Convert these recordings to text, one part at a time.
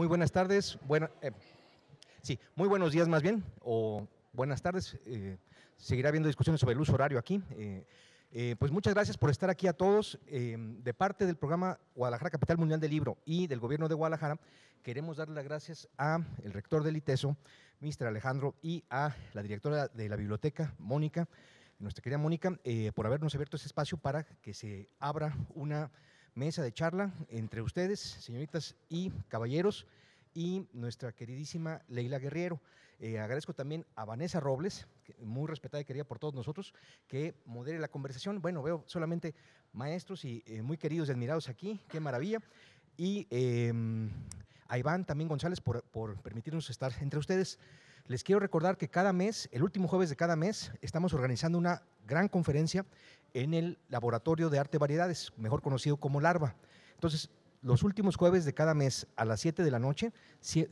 Muy buenas tardes, eh, sí, muy buenos días más bien, o buenas tardes. Eh, seguirá habiendo discusiones sobre el uso horario aquí. Eh, pues muchas gracias por estar aquí a todos. de parte del programa Guadalajara Capital Mundial del Libro y del Gobierno de Guadalajara, queremos dar las gracias a el rector del ITESO, Mr. Alejandro, y a la directora de la biblioteca, Mónica, nuestra querida Mónica, por habernos abierto ese espacio para que se abra una mesa de charla entre ustedes, señoritas y caballeros, y nuestra queridísima Leila Guerriero. Eh, agradezco también a Vanessa Robles, muy respetada y querida por todos nosotros, que modere la conversación. Bueno, veo solamente maestros y eh, muy queridos y admirados aquí, qué maravilla. Y em, a Iván también González por, por permitirnos estar entre ustedes. Les quiero recordar que cada mes, el último jueves de cada mes, estamos organizando una gran conferencia en el Laboratorio de Arte Variedades, mejor conocido como Larva. Entonces, los últimos jueves de cada mes a las 7 de la noche,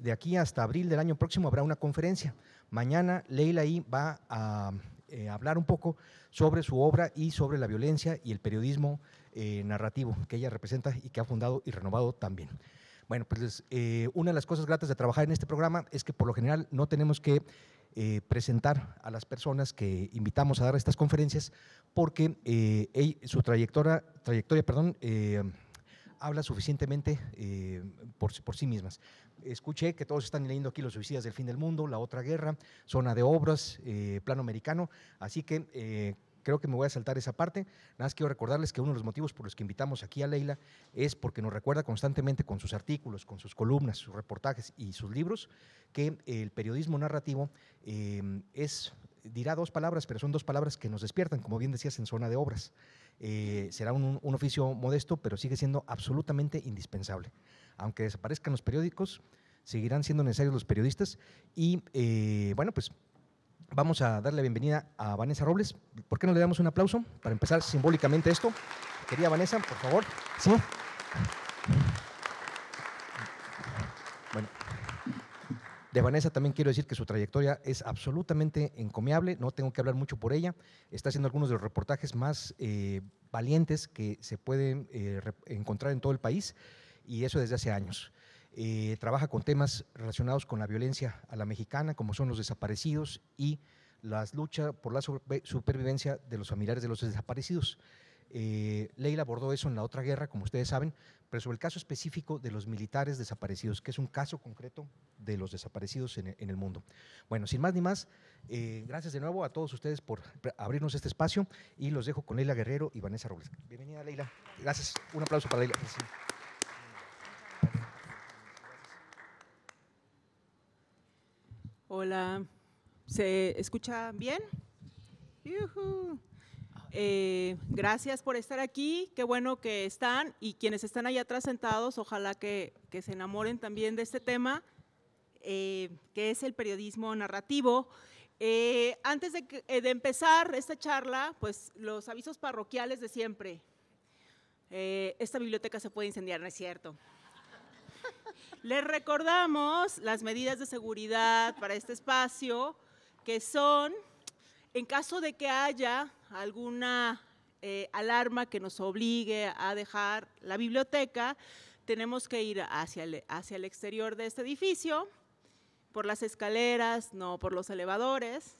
de aquí hasta abril del año próximo habrá una conferencia. Mañana Leila I va a eh, hablar un poco sobre su obra y sobre la violencia y el periodismo eh, narrativo que ella representa y que ha fundado y renovado también. Bueno, pues eh, una de las cosas gratas de trabajar en este programa es que por lo general no tenemos que eh, presentar a las personas que invitamos a dar estas conferencias porque eh, su trayectoria, trayectoria perdón, habla suficientemente por, sí mismas. Escuché que todos están leyendo aquí Los suicidas del fin del mundo, La otra guerra, Zona de obras, Plano americano, así que creo que me voy a saltar esa parte. Nada más quiero recordarles que uno de los motivos por los que invitamos aquí a Leila es porque nos recuerda constantemente con sus artículos, con sus columnas, sus reportajes y sus libros que el periodismo narrativo em, es, dirá dos palabras, pero son dos palabras que nos despiertan, como bien decías, en zona de obras. Eh, será un, oficio modesto, pero sigue siendo absolutamente indispensable. Aunque desaparezcan los periódicos, seguirán siendo necesarios los periodistas y, eh, bueno, pues vamos a darle la bienvenida a Vanessa Robles. ¿Por qué no le damos un aplauso para empezar simbólicamente esto? Querida Vanessa, por favor. Sí. Bueno. De Vanessa también quiero decir que su trayectoria es absolutamente encomiable, no tengo que hablar mucho por ella. Está haciendo algunos de los reportajes más eh, valientes que se pueden eh, encontrar en todo el país y eso desde hace años. Eh, trabaja con temas relacionados con la violencia a la mexicana, como son los desaparecidos y la lucha por la supervivencia de los familiares de los desaparecidos. Eh, Leila abordó eso en la otra guerra, como ustedes saben, pero sobre el caso específico de los militares desaparecidos, que es un caso concreto de los desaparecidos en, e, el mundo. Bueno, sin más ni más, eh, gracias de nuevo a todos ustedes por abrirnos este espacio y los dejo con Leila Guerrero y Vanessa Robles. Bienvenida, Leila. Gracias. Un aplauso para Leila. Hola, ¿se escucha bien? Eh, gracias por estar aquí, qué bueno que están y quienes están allá atrás sentados, ojalá que, se enamoren también de este tema, eh, que es el periodismo narrativo. Eh, antes de, empezar esta charla, pues los avisos parroquiales de siempre. esta biblioteca se puede incendiar, ¿no es cierto? Les recordamos las medidas de seguridad para este espacio, que son, en caso de que haya alguna eh, alarma que nos obligue a dejar la biblioteca, tenemos que ir hacia el, exterior de este edificio, por las escaleras, no por los elevadores,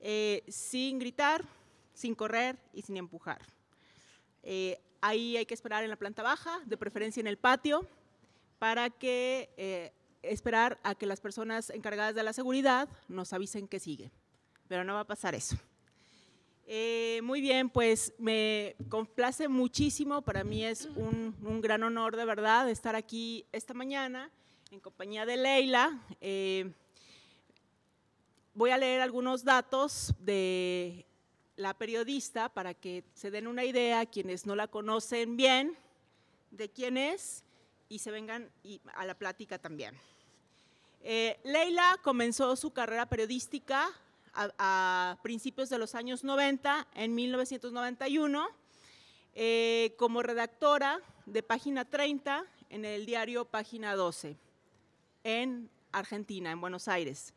eh, sin gritar, sin correr y sin empujar. Eh, ahí hay que esperar en la planta baja, de preferencia en el patio, para que eh, esperar a que las personas encargadas de la seguridad nos avisen que sigue. Pero no va a pasar eso. Eh, muy bien, pues me complace muchísimo, para mí es un, gran honor de verdad estar aquí esta mañana en compañía de Leila. Eh, voy a leer algunos datos de la periodista para que se den una idea, quienes no la conocen bien, de quién es y se vengan a la plática también. Eh, Leila comenzó su carrera periodística a, principios de los años 90, en 1991, eh, como redactora de Página 30 en el diario Página 12, en Argentina, en Buenos Aires.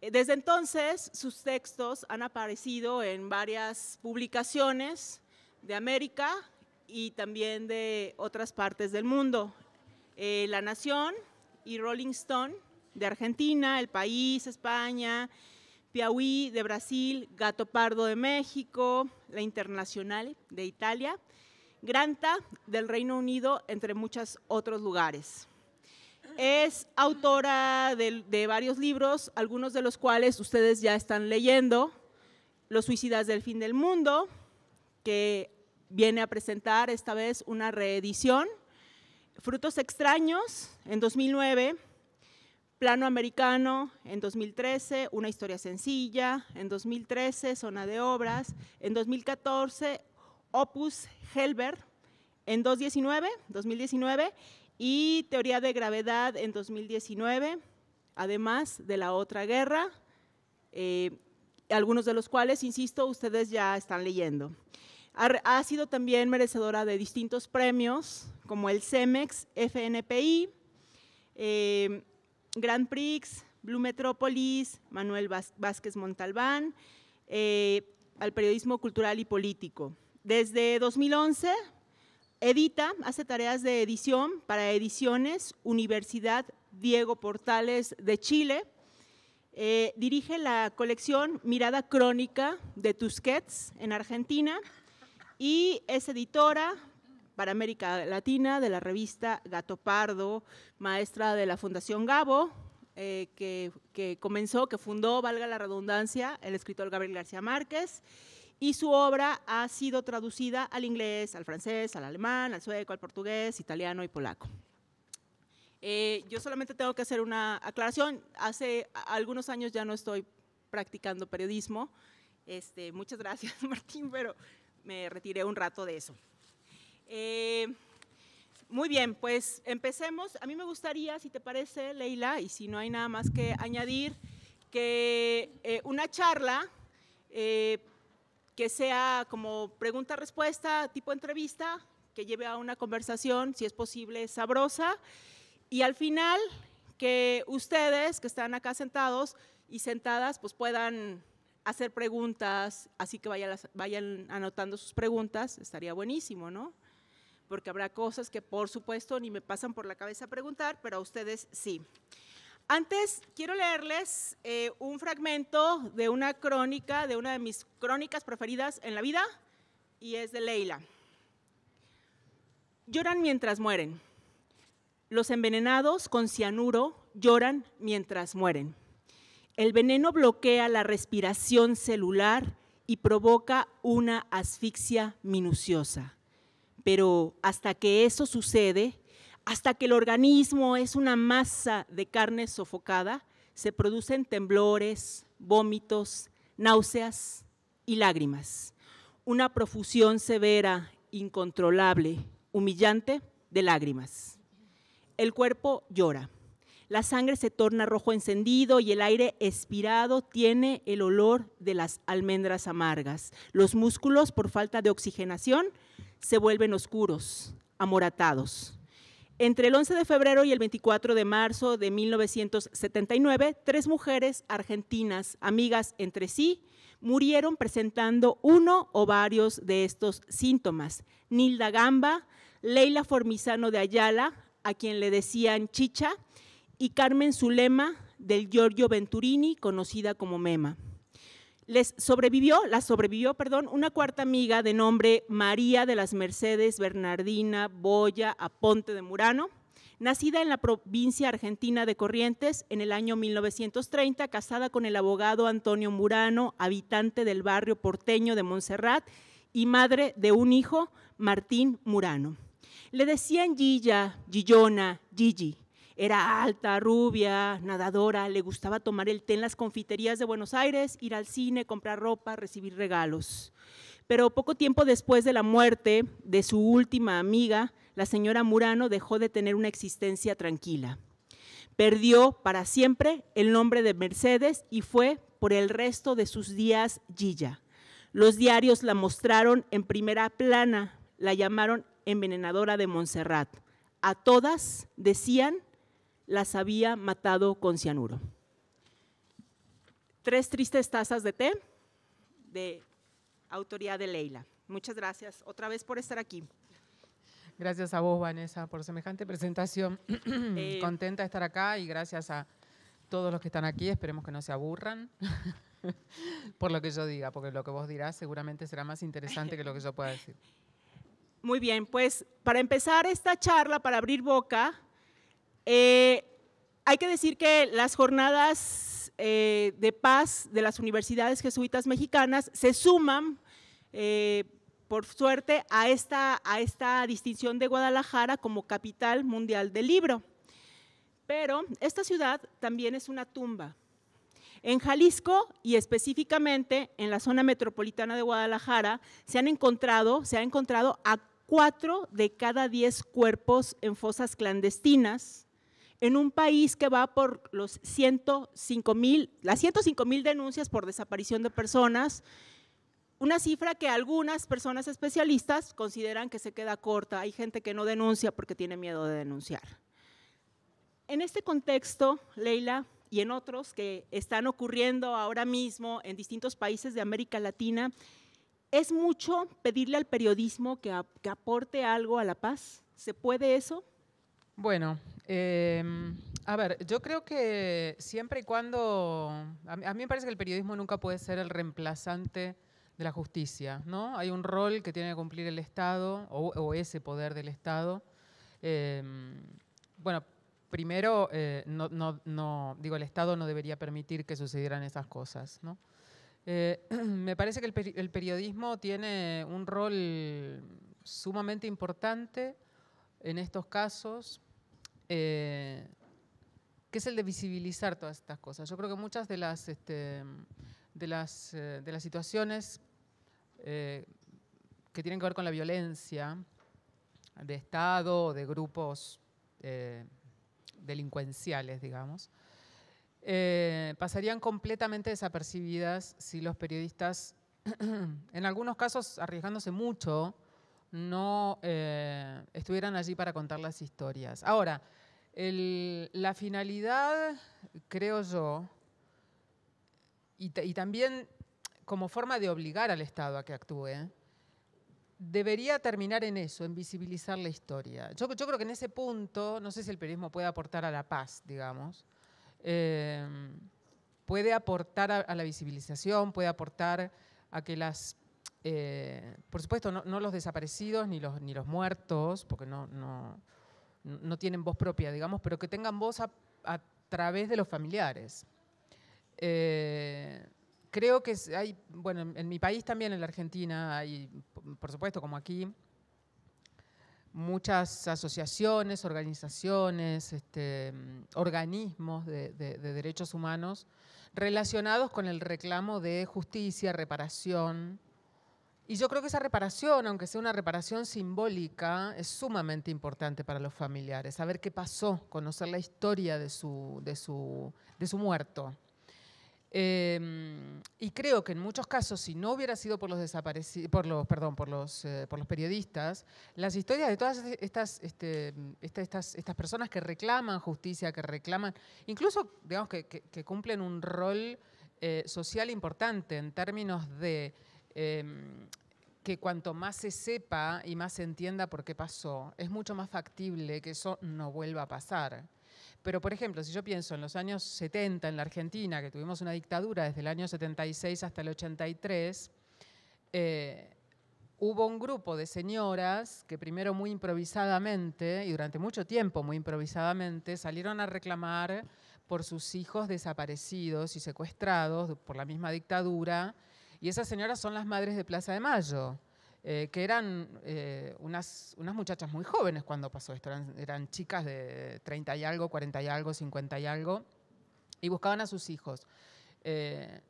Eh, desde entonces, sus textos han aparecido en varias publicaciones de América y también de otras partes del mundo, eh, La Nación y Rolling Stone de Argentina, El País, España, Piauí de Brasil, Gato Pardo de México, La Internacional de Italia, Granta del Reino Unido, entre muchos otros lugares. Es autora de, varios libros, algunos de los cuales ustedes ya están leyendo, Los suicidas del fin del mundo, que viene a presentar esta vez una reedición Frutos extraños en 2009, Plano Americano en 2013, Una historia sencilla en 2013, Zona de Obras, en 2014, Opus Helber en 2019, 2019 y Teoría de Gravedad en 2019, además de la otra guerra, eh, algunos de los cuales, insisto, ustedes ya están leyendo. ha sido también merecedora de distintos premios como el CEMEX, FNPI, eh, Grand Prix, Blue Metrópolis, Manuel Vázquez Montalbán, eh, al periodismo cultural y político. Desde 2011 edita, hace tareas de edición para ediciones Universidad Diego Portales de Chile. Eh, dirige la colección Mirada Crónica de Tusquets en Argentina y es editora, para América Latina de la revista Gato Pardo, maestra de la Fundación Gabo, eh, que, comenzó, que fundó, valga la redundancia, el escritor Gabriel García Márquez, y su obra ha sido traducida al inglés, al francés, al alemán, al sueco, al portugués, italiano y polaco. Eh, yo solamente tengo que hacer una aclaración. Hace algunos años ya no estoy practicando periodismo. Este, muchas gracias, Martín, pero me retiré un rato de eso. Eh, muy bien, pues empecemos. A mí me gustaría, si te parece, Leila, y si no hay nada más que añadir, que eh, una charla eh, que sea como pregunta-respuesta, tipo entrevista, que lleve a una conversación, si es posible, sabrosa. Y al final, que ustedes que están acá sentados y sentadas, pues puedan hacer preguntas, así que vayan anotando sus preguntas, estaría buenísimo, ¿no? porque habrá cosas que por supuesto ni me pasan por la cabeza preguntar, pero a ustedes sí. Antes quiero leerles eh, un fragmento de una crónica, de una de mis crónicas preferidas en la vida, y es de Leila. Lloran mientras mueren. Los envenenados con cianuro lloran mientras mueren. El veneno bloquea la respiración celular y provoca una asfixia minuciosa pero hasta que eso sucede, hasta que el organismo es una masa de carne sofocada, se producen temblores, vómitos, náuseas y lágrimas. Una profusión severa, incontrolable, humillante de lágrimas. El cuerpo llora. La sangre se torna rojo encendido y el aire expirado tiene el olor de las almendras amargas. Los músculos, por falta de oxigenación, se vuelven oscuros, amoratados. Entre el 11 de febrero y el 24 de marzo de 1979, tres mujeres argentinas, amigas entre sí, murieron presentando uno o varios de estos síntomas. Nilda Gamba, Leila Formisano de Ayala, a quien le decían Chicha, y Carmen Zulema del Giorgio Venturini, conocida como Mema. Les sobrevivió, la sobrevivió, perdón, una cuarta amiga de nombre María de las Mercedes Bernardina Boya Aponte de Murano, nacida en la provincia argentina de Corrientes en el año 1930, casada con el abogado Antonio Murano, habitante del barrio porteño de Montserrat y madre de un hijo, Martín Murano. Le decían Gilla, Gillona, Gigi, era alta, rubia, nadadora, le gustaba tomar el té en las confiterías de Buenos Aires, ir al cine, comprar ropa, recibir regalos. Pero poco tiempo después de la muerte de su última amiga, la señora Murano dejó de tener una existencia tranquila. Perdió para siempre el nombre de Mercedes y fue por el resto de sus días Gilla. Los diarios la mostraron en primera plana, la llamaron envenenadora de Montserrat. A todas decían las había matado con cianuro. Tres tristes tazas de té de autoría de Leila. Muchas gracias otra vez por estar aquí. Gracias a vos, Vanessa, por semejante presentación. Eh, Contenta de estar acá y gracias a todos los que están aquí. Esperemos que no se aburran por lo que yo diga, porque lo que vos dirás seguramente será más interesante que lo que yo pueda decir. Muy bien, pues para empezar esta charla, para abrir boca, eh, hay que decir que las jornadas eh, de paz de las universidades jesuitas mexicanas se suman, eh, por suerte, a esta, a esta distinción de Guadalajara como capital mundial del libro. Pero esta ciudad también es una tumba. En Jalisco y específicamente en la zona metropolitana de Guadalajara se han se encontrado a cuatro de cada diez cuerpos en fosas clandestinas, en un país que va por los 105 mil, las 105 mil denuncias por desaparición de personas, una cifra que algunas personas especialistas consideran que se queda corta. Hay gente que no denuncia porque tiene miedo de denunciar. En este contexto, Leila, y en otros que están ocurriendo ahora mismo en distintos países de América Latina, ¿es mucho pedirle al periodismo que aporte algo a la paz? ¿Se puede eso? Bueno, em, a ver, yo creo que siempre y cuando, a mí, me parece que el periodismo nunca puede ser el reemplazante de la justicia, ¿no? Hay un rol que tiene que cumplir el Estado o, ese poder del Estado. Em, bueno, primero, eh, no, digo, el Estado no debería permitir que sucedieran esas cosas, ¿no? Eh, me parece que el, periodismo tiene un rol sumamente importante en estos casos eh, ¿qué es el de visibilizar todas estas cosas. Yo creo que muchas de las, este, eh, de las, situaciones eh, que tienen que ver con la violencia de Estado, o de grupos delincuenciales, digamos, pasarían completamente desapercibidas si los periodistas, en algunos casos arriesgándose mucho, no estuvieran allí para contar las historias. Ahora, la finalidad, creo yo, y, también como forma de obligar al Estado a que actúe, debería terminar en eso, en visibilizar la historia. Yo, creo que en ese punto, no sé si el periodismo puede aportar a la paz, digamos, em, puede aportar a, la visibilización, puede aportar a que las... Eh, por supuesto, no, los desaparecidos ni los, ni los muertos, porque no, no no tienen voz propia, digamos, pero que tengan voz a, través de los familiares. Eh, creo que hay, bueno, en mi país también, en la Argentina, hay, por supuesto, como aquí, muchas asociaciones, organizaciones, este, organismos de, derechos humanos relacionados con el reclamo de justicia, reparación, y yo creo que esa reparación, aunque sea una reparación simbólica, es sumamente importante para los familiares, saber qué pasó, conocer la historia de su, de su, de su muerto. Em, y creo que en muchos casos, si no hubiera sido por los desaparecidos, por los, perdón, por los, eh, por los periodistas, las historias de todas estas, este, este, estas, estas personas que reclaman justicia, que reclaman, incluso, digamos, que, cumplen un rol eh, social importante en términos de Em, que cuanto más se sepa y más se entienda por qué pasó, es mucho más factible que eso no vuelva a pasar. Pero, por ejemplo, si yo pienso en los años 70 en la Argentina, que tuvimos una dictadura desde el año 76 hasta el 83, eh, hubo un grupo de señoras que primero muy improvisadamente y durante mucho tiempo muy improvisadamente salieron a reclamar por sus hijos desaparecidos y secuestrados por la misma dictadura y esas señoras son las madres de Plaza de Mayo, eh, que eran eh, unas, unas, muchachas muy jóvenes cuando pasó esto, eran, chicas de 30 y algo, 40 y algo, 50 y algo, y buscaban a sus hijos. Eh,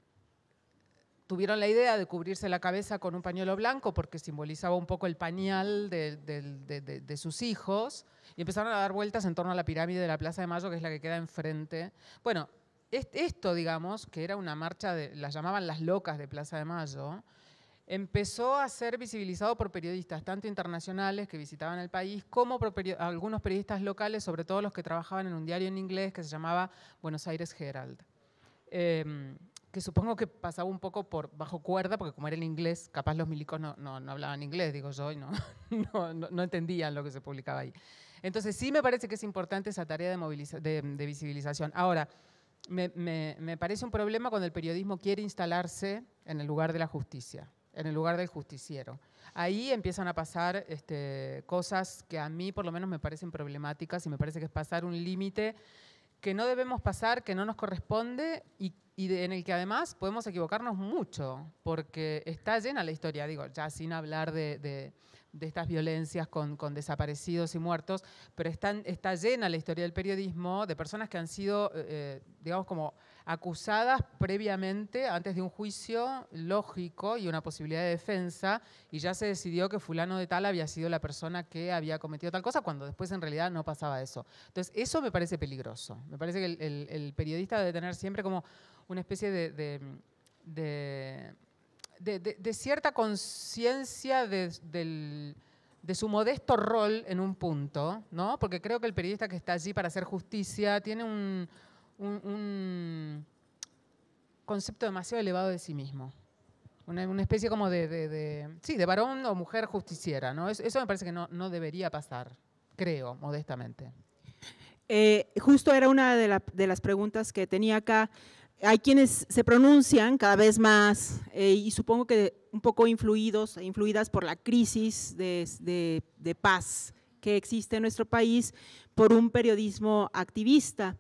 tuvieron la idea de cubrirse la cabeza con un pañuelo blanco porque simbolizaba un poco el pañal de, de, sus hijos y empezaron a dar vueltas en torno a la pirámide de la Plaza de Mayo, que es la que queda enfrente. Bueno, esto, digamos, que era una marcha, de, la llamaban las locas de Plaza de Mayo, empezó a ser visibilizado por periodistas, tanto internacionales que visitaban el país, como por algunos periodistas locales, sobre todo los que trabajaban en un diario en inglés que se llamaba Buenos Aires Herald. Em, que supongo que pasaba un poco por bajo cuerda, porque como era en inglés, capaz los milicos no, no, hablaban inglés, digo yo, y no, no, entendían lo que se publicaba ahí. Entonces sí me parece que es importante esa tarea de, de, de visibilización. Ahora, me, parece un problema cuando el periodismo quiere instalarse en el lugar de la justicia, en el lugar del justiciero. Ahí empiezan a pasar este, cosas que a mí por lo menos me parecen problemáticas y me parece que es pasar un límite que no debemos pasar, que no nos corresponde y, en el que además podemos equivocarnos mucho, porque está llena la historia, digo, ya sin hablar de de estas violencias con, con, desaparecidos y muertos, pero están, está llena la historia del periodismo de personas que han sido, eh, eh, digamos, como acusadas previamente, antes de un juicio lógico y una posibilidad de defensa, y ya se decidió que fulano de tal había sido la persona que había cometido tal cosa, cuando después en realidad no pasaba eso. Entonces, eso me parece peligroso. Me parece que el, periodista debe tener siempre como una especie de de, cierta conciencia de su modesto rol en un punto, ¿no? Porque creo que el periodista que está allí para hacer justicia tiene un, concepto demasiado elevado de sí mismo. Una, especie como de, sí, de varón o mujer justiciera, ¿no? Eso, me parece que no, no debería pasar, creo, modestamente. Eh, justo era una de, las preguntas que tenía acá. Hay quienes se pronuncian cada vez más eh, y supongo que un poco influidos, e influidas por la crisis de, paz que existe en nuestro país por un periodismo activista.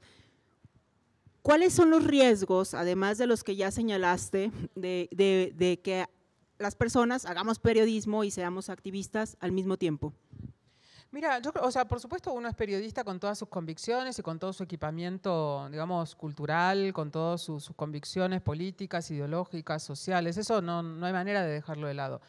¿Cuáles son los riesgos, además de los que ya señalaste, de, que las personas hagamos periodismo y seamos activistas al mismo tiempo? Mira, yo o sea, por supuesto uno es periodista con todas sus convicciones y con todo su equipamiento, digamos, cultural, con todas sus, convicciones políticas, ideológicas, sociales. Eso no, no hay manera de dejarlo de lado.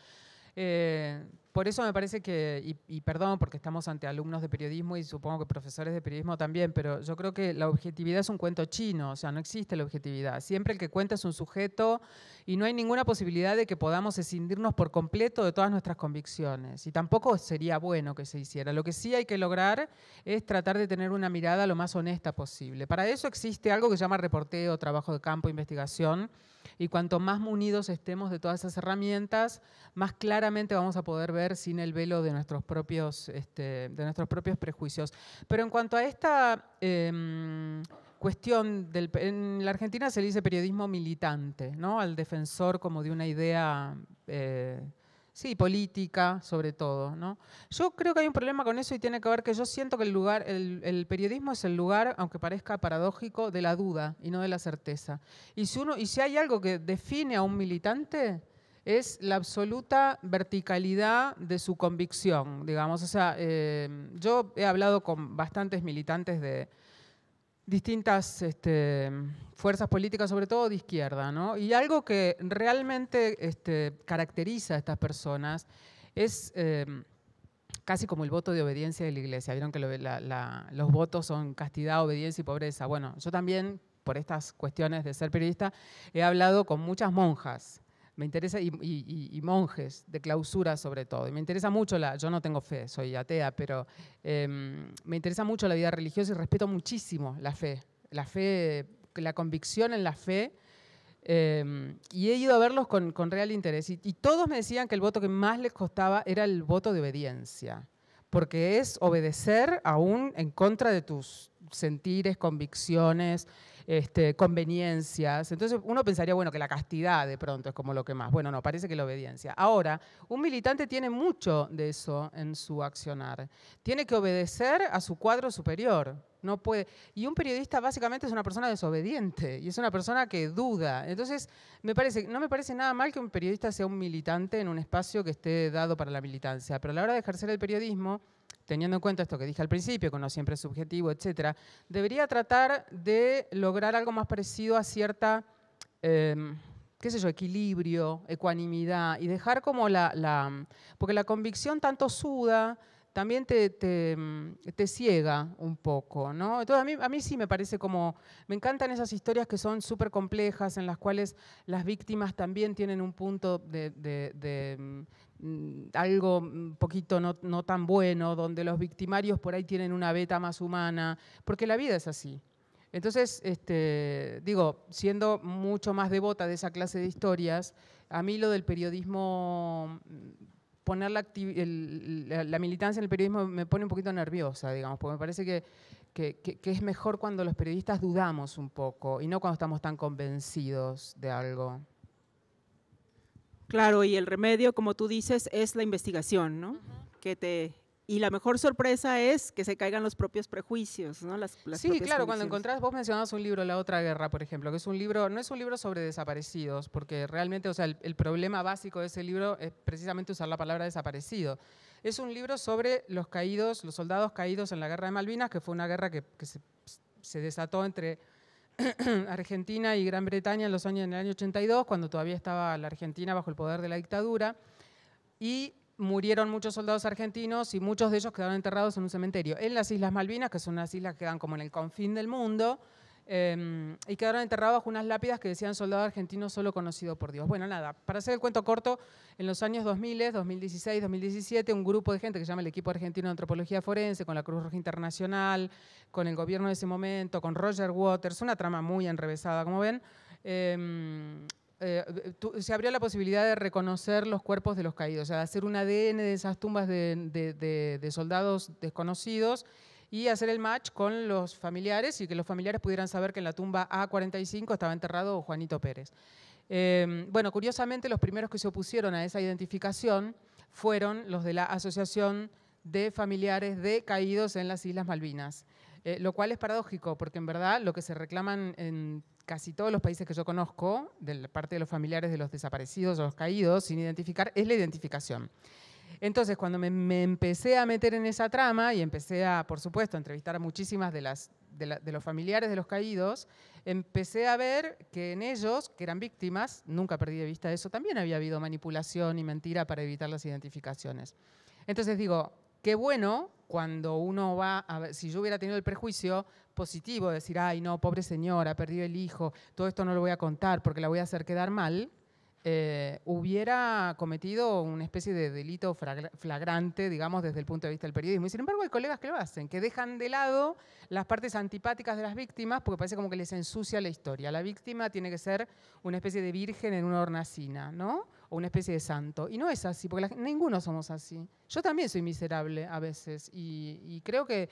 Eh, por eso me parece que, y, perdón, porque estamos ante alumnos de periodismo y supongo que profesores de periodismo también, pero yo creo que la objetividad es un cuento chino, o sea, no existe la objetividad. Siempre el que cuenta es un sujeto y no hay ninguna posibilidad de que podamos escindirnos por completo de todas nuestras convicciones. Y tampoco sería bueno que se hiciera. Lo que sí hay que lograr es tratar de tener una mirada lo más honesta posible. Para eso existe algo que se llama reporteo, trabajo de campo, investigación y cuanto más munidos estemos de todas esas herramientas, más claramente vamos a poder ver sin el velo de nuestros propios, este, de nuestros propios prejuicios. Pero en cuanto a esta em, cuestión, del, en la Argentina se le dice periodismo militante, ¿no? al defensor como de una idea... Eh, Sí, política, sobre todo. ¿no? Yo creo que hay un problema con eso y tiene que ver que yo siento que el, lugar, el, periodismo es el lugar, aunque parezca paradójico, de la duda y no de la certeza. Y si, uno, y si hay algo que define a un militante, es la absoluta verticalidad de su convicción, digamos. O sea, eh, yo he hablado con bastantes militantes de, distintas este, fuerzas políticas, sobre todo de izquierda, ¿no? Y algo que realmente este, caracteriza a estas personas es em, casi como el voto de obediencia de la iglesia. Vieron que los votos son castidad, obediencia y pobreza. Bueno, yo también, por estas cuestiones de ser periodista, he hablado con muchas monjas me interesa, y, monjes de clausura sobre todo. Y me interesa mucho la, yo no tengo fe, soy atea, pero em, me interesa mucho la vida religiosa y respeto muchísimo la fe, la fe, la convicción en la fe. Em, y he ido a verlos con, real interés. Y, y, todos me decían que el voto que más les costaba era el voto de obediencia, porque es obedecer aún en contra de tus sentires, convicciones. Este, conveniencias. Entonces uno pensaría, bueno, que la castidad de pronto es como lo que más. Bueno, no, parece que la obediencia. Ahora, un militante tiene mucho de eso en su accionar. Tiene que obedecer a su cuadro superior. No puede. Y un periodista básicamente es una persona desobediente y es una persona que duda. Entonces, me parece, no me parece nada mal que un periodista sea un militante en un espacio que esté dado para la militancia, pero a la hora de ejercer el periodismo, teniendo en cuenta esto que dije al principio, que no siempre es subjetivo, etcétera, debería tratar de lograr algo más parecido a cierta, em, qué sé yo, equilibrio, ecuanimidad, y dejar como la porque la convicción tanto suda, también mm, te, ciega un poco, ¿no? Entonces, a mí, a mí sí me parece como, me encantan esas historias que son súper complejas, en las cuales las víctimas también tienen un punto de, mm, algo un mm, poquito no, tan bueno, donde los victimarios por ahí tienen una beta más humana, porque la vida es así. Entonces, este, digo, siendo mucho más devota de esa clase de historias, a mí lo del periodismo poner la, la, militancia en el periodismo me pone un poquito nerviosa, digamos, porque me parece que, es mejor cuando los periodistas dudamos un poco y no cuando estamos tan convencidos de algo. Claro, y el remedio, como tú dices, es la investigación, ¿no? Que te y la mejor sorpresa es que se caigan los propios prejuicios, ¿no? sí, claro, cuando encontrás, vos mencionabas un libro, La Otra Guerra, por ejemplo, que es un libro, no es un libro sobre desaparecidos, porque realmente, o sea, el, problema básico de ese libro es precisamente usar la palabra desaparecido. Es un libro sobre los caídos, los soldados caídos en la guerra de Malvinas, que fue una guerra que, se, desató entre Argentina y Gran Bretaña en los años en el año 82, cuando todavía estaba la Argentina bajo el poder de la dictadura. Y murieron muchos soldados argentinos y muchos de ellos quedaron enterrados en un cementerio, en las Islas Malvinas, que son unas islas que quedan como en el confín del mundo, em, y quedaron enterrados bajo unas lápidas que decían soldado argentino solo conocido por Dios. Bueno, nada, para hacer el cuento corto, en los años 2000, 2016, 2017, un grupo de gente que se llama el equipo argentino de antropología forense, con la Cruz Roja Internacional, con el gobierno de ese momento, con Roger Waters, una trama muy enrevesada, como ven, em, eh, eh, se abrió la posibilidad de reconocer los cuerpos de los caídos, o sea, hacer un ADN de esas tumbas de, soldados desconocidos y hacer el match con los familiares y que los familiares pudieran saber que en la tumba A45 estaba enterrado Juanito Pérez. Em, bueno, curiosamente los primeros que se opusieron a esa identificación fueron los de la Asociación de Familiares de Caídos en las Islas Malvinas, eh, lo cual es paradójico porque en verdad lo que se reclaman en casi todos los países que yo conozco, de la parte de los familiares de los desaparecidos o los caídos, sin identificar, es la identificación. Entonces, cuando me, empecé a meter en esa trama y empecé a, por supuesto, entrevistar a muchísimas de las de, de, los familiares de los caídos, empecé a ver que en ellos, que eran víctimas, nunca perdí de vista eso, también había habido manipulación y mentira para evitar las identificaciones. Entonces digo, qué bueno cuando uno va, a ver, si yo hubiera tenido el prejuicio, positivo, decir, ay, no, pobre señora, ha perdido el hijo, todo esto no lo voy a contar porque la voy a hacer quedar mal, eh, hubiera cometido una especie de delito flagrante, digamos, desde el punto de vista del periodismo. Y sin embargo, hay colegas que lo hacen, que dejan de lado las partes antipáticas de las víctimas porque parece como que les ensucia la historia. La víctima tiene que ser una especie de virgen en una hornacina, ¿no? O una especie de santo. Y no es así, porque ninguno somos así. Yo también soy miserable a veces y creo que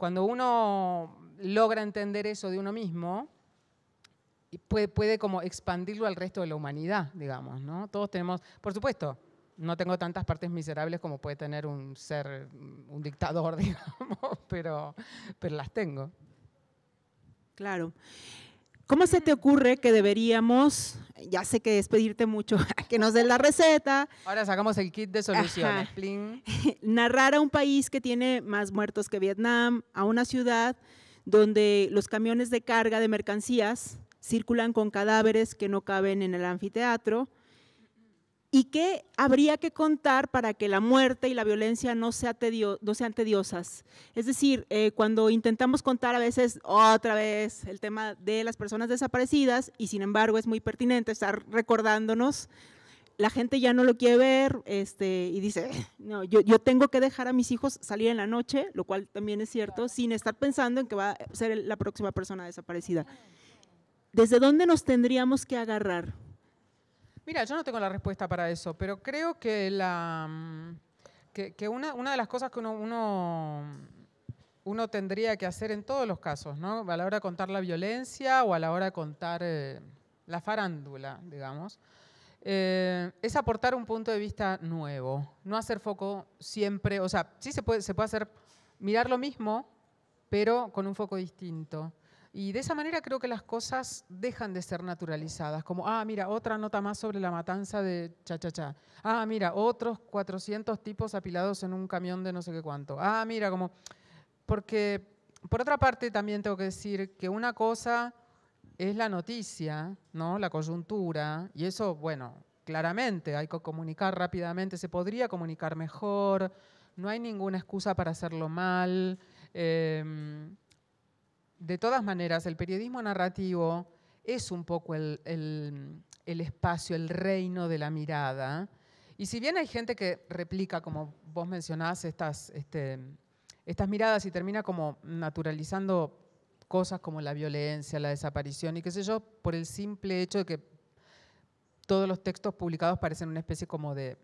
cuando uno logra entender eso de uno mismo, puede, como expandirlo al resto de la humanidad, digamos, ¿no? Todos tenemos, por supuesto, no tengo tantas partes miserables como puede tener un ser, un dictador, digamos, pero las tengo. Claro. ¿Cómo se te ocurre que deberíamos, ya sé que es pedirte mucho, que nos den la receta? Ahora sacamos el kit de soluciones. Narrar a un país que tiene más muertos que Vietnam, a una ciudad donde los camiones de carga de mercancías circulan con cadáveres que no caben en el anfiteatro, ¿Y qué habría que contar para que la muerte y la violencia no, sea sean tediosas? Es decir, eh, cuando intentamos contar a veces otra vez el tema de las personas desaparecidas, y sin embargo es muy pertinente estar recordándonos, la gente ya no lo quiere ver este, y dice, eh, no, yo, yo tengo que dejar a mis hijos salir en la noche, lo cual también es cierto, sin estar pensando en que va a ser la próxima persona desaparecida. ¿Desde dónde nos tendríamos que agarrar? Mira, yo no tengo la respuesta para eso, pero creo que mm, una, de las cosas que uno, uno, tendría que hacer en todos los casos, ¿no? A la hora de contar la violencia o a la hora de contar eh, la farándula, digamos, eh, es aportar un punto de vista nuevo, no hacer foco siempre, o sea, sí se puede, se puede hacer mirar lo mismo, pero con un foco distinto. Y de esa manera creo que las cosas dejan de ser naturalizadas, como, ah, mira, otra nota más sobre la matanza de cha-cha-cha. Ah, mira, otros 400 tipos apilados en un camión de no sé qué cuánto. Ah, mira, como... Porque, por otra parte, también tengo que decir que una cosa es la noticia, ¿no? La coyuntura, y eso, bueno, claramente hay que comunicar rápidamente, se podría comunicar mejor, no hay ninguna excusa para hacerlo mal. Eh, de todas maneras, el periodismo narrativo es un poco el, espacio, el reino de la mirada. Y si bien hay gente que replica, como vos mencionás, estas, este, estas miradas y termina como naturalizando cosas como la violencia, la desaparición y qué sé yo, por el simple hecho de que todos los textos publicados parecen una especie como de,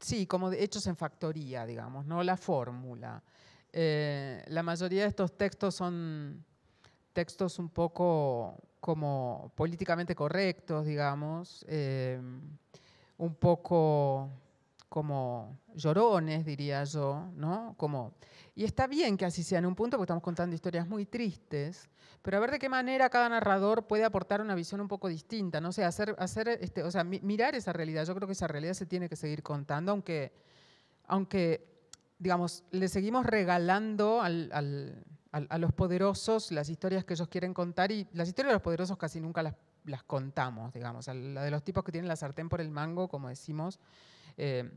sí, como de hechos en factoría, digamos, no la fórmula. Eh, la mayoría de estos textos son textos un poco como políticamente correctos, digamos, eh, un poco como llorones, diría yo, ¿no? Como, y está bien que así sea en un punto, porque estamos contando historias muy tristes, pero a ver de qué manera cada narrador puede aportar una visión un poco distinta, no o sé, sea, hacer, hacer este, o sea, mirar esa realidad. Yo creo que esa realidad se tiene que seguir contando, aunque, aunque digamos, le seguimos regalando a los poderosos las historias que ellos quieren contar y las historias de los poderosos casi nunca las, contamos, digamos, la de los tipos que tienen la sartén por el mango, como decimos. Eh,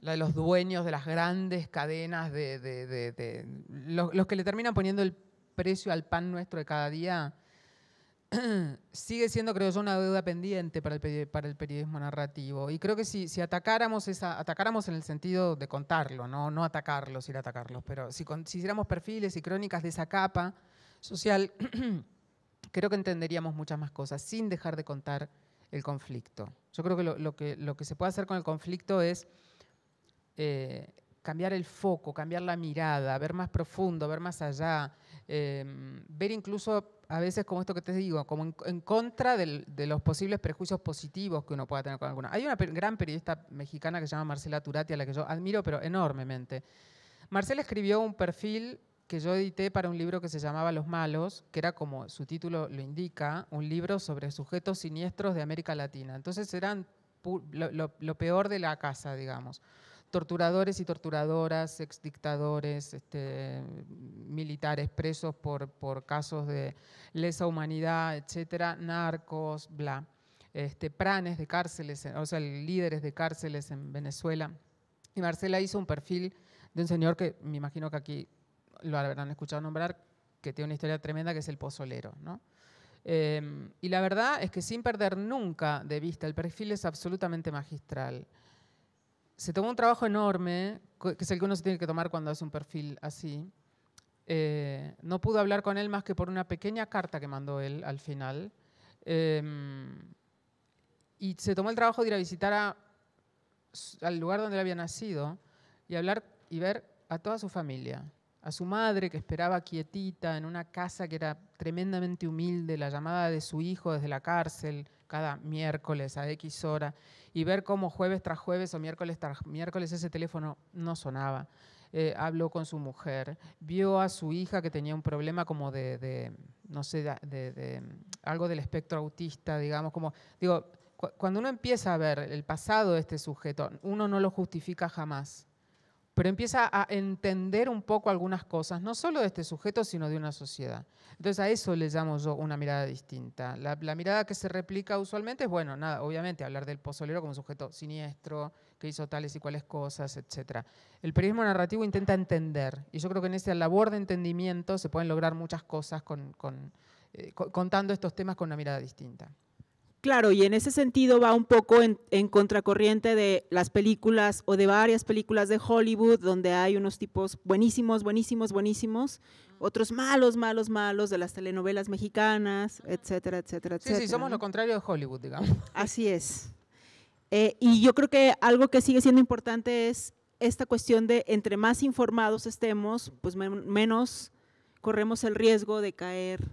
la de los dueños de las grandes cadenas, de, los, que le terminan poniendo el precio al pan nuestro de cada día, sigue siendo, creo yo, una deuda pendiente para el, para el periodismo narrativo. Y creo que si, si, atacáramos esa, atacáramos en el sentido de contarlo, no, atacarlos, ir a atacarlos, pero si, hiciéramos perfiles y crónicas de esa capa social, creo que entenderíamos muchas más cosas, sin dejar de contar el conflicto. Yo creo que lo, que, lo que se puede hacer con el conflicto es eh, cambiar el foco, cambiar la mirada, ver más profundo, ver más allá, eh, ver incluso a veces como esto que te digo, como en, contra de los posibles prejuicios positivos que uno pueda tener con alguna. Hay una gran periodista mexicana que se llama Marcela Turati, a la que yo admiro, pero enormemente. Marcela escribió un perfil que yo edité para un libro que se llamaba Los Malos, que era como su título lo indica, un libro sobre sujetos siniestros de América Latina. Entonces eran lo peor de la casa, digamos torturadores y torturadoras, exdictadores, este, militares presos por, casos de lesa humanidad, etcétera, narcos, bla. Este, pranes de cárceles, o sea, líderes de cárceles en Venezuela. Y Marcela hizo un perfil de un señor que me imagino que aquí lo habrán escuchado nombrar, que tiene una historia tremenda, que es el pozolero, ¿no? Em, y la verdad es que sin perder nunca de vista, el perfil es absolutamente magistral se tomó un trabajo enorme, que es el que uno se tiene que tomar cuando hace un perfil así. Eh, no pudo hablar con él más que por una pequeña carta que mandó él al final. Em, y se tomó el trabajo de ir a visitar al lugar donde él había nacido y hablar y ver a toda su familia. A su madre que esperaba quietita en una casa que era tremendamente humilde, la llamada de su hijo desde la cárcel, cada miércoles a X hora y ver cómo jueves tras jueves o miércoles tras miércoles ese teléfono no sonaba. Eh, habló con su mujer, vio a su hija que tenía un problema como de, no sé, de, algo del espectro autista, digamos, como, digo, cuando uno empieza a ver el pasado de este sujeto, uno no lo justifica jamás pero empieza a entender un poco algunas cosas, no solo de este sujeto, sino de una sociedad. Entonces a eso le llamo yo una mirada distinta. La, mirada que se replica usualmente es, bueno, nada, obviamente hablar del pozolero como sujeto siniestro, que hizo tales y cuales cosas, etc. El periodismo narrativo intenta entender, y yo creo que en esa labor de entendimiento se pueden lograr muchas cosas eh, contando estos temas con una mirada distinta. Claro, y en ese sentido va un poco en, contracorriente de las películas o de varias películas de Hollywood donde hay unos tipos buenísimos, buenísimos, buenísimos, otros malos, malos, malos de las telenovelas mexicanas, etcétera, etcétera, sí, Sí, somos lo contrario de Hollywood, digamos. Así es. Eh, y yo creo que algo que sigue siendo importante es esta cuestión de entre más informados estemos, pues menos corremos el riesgo de caer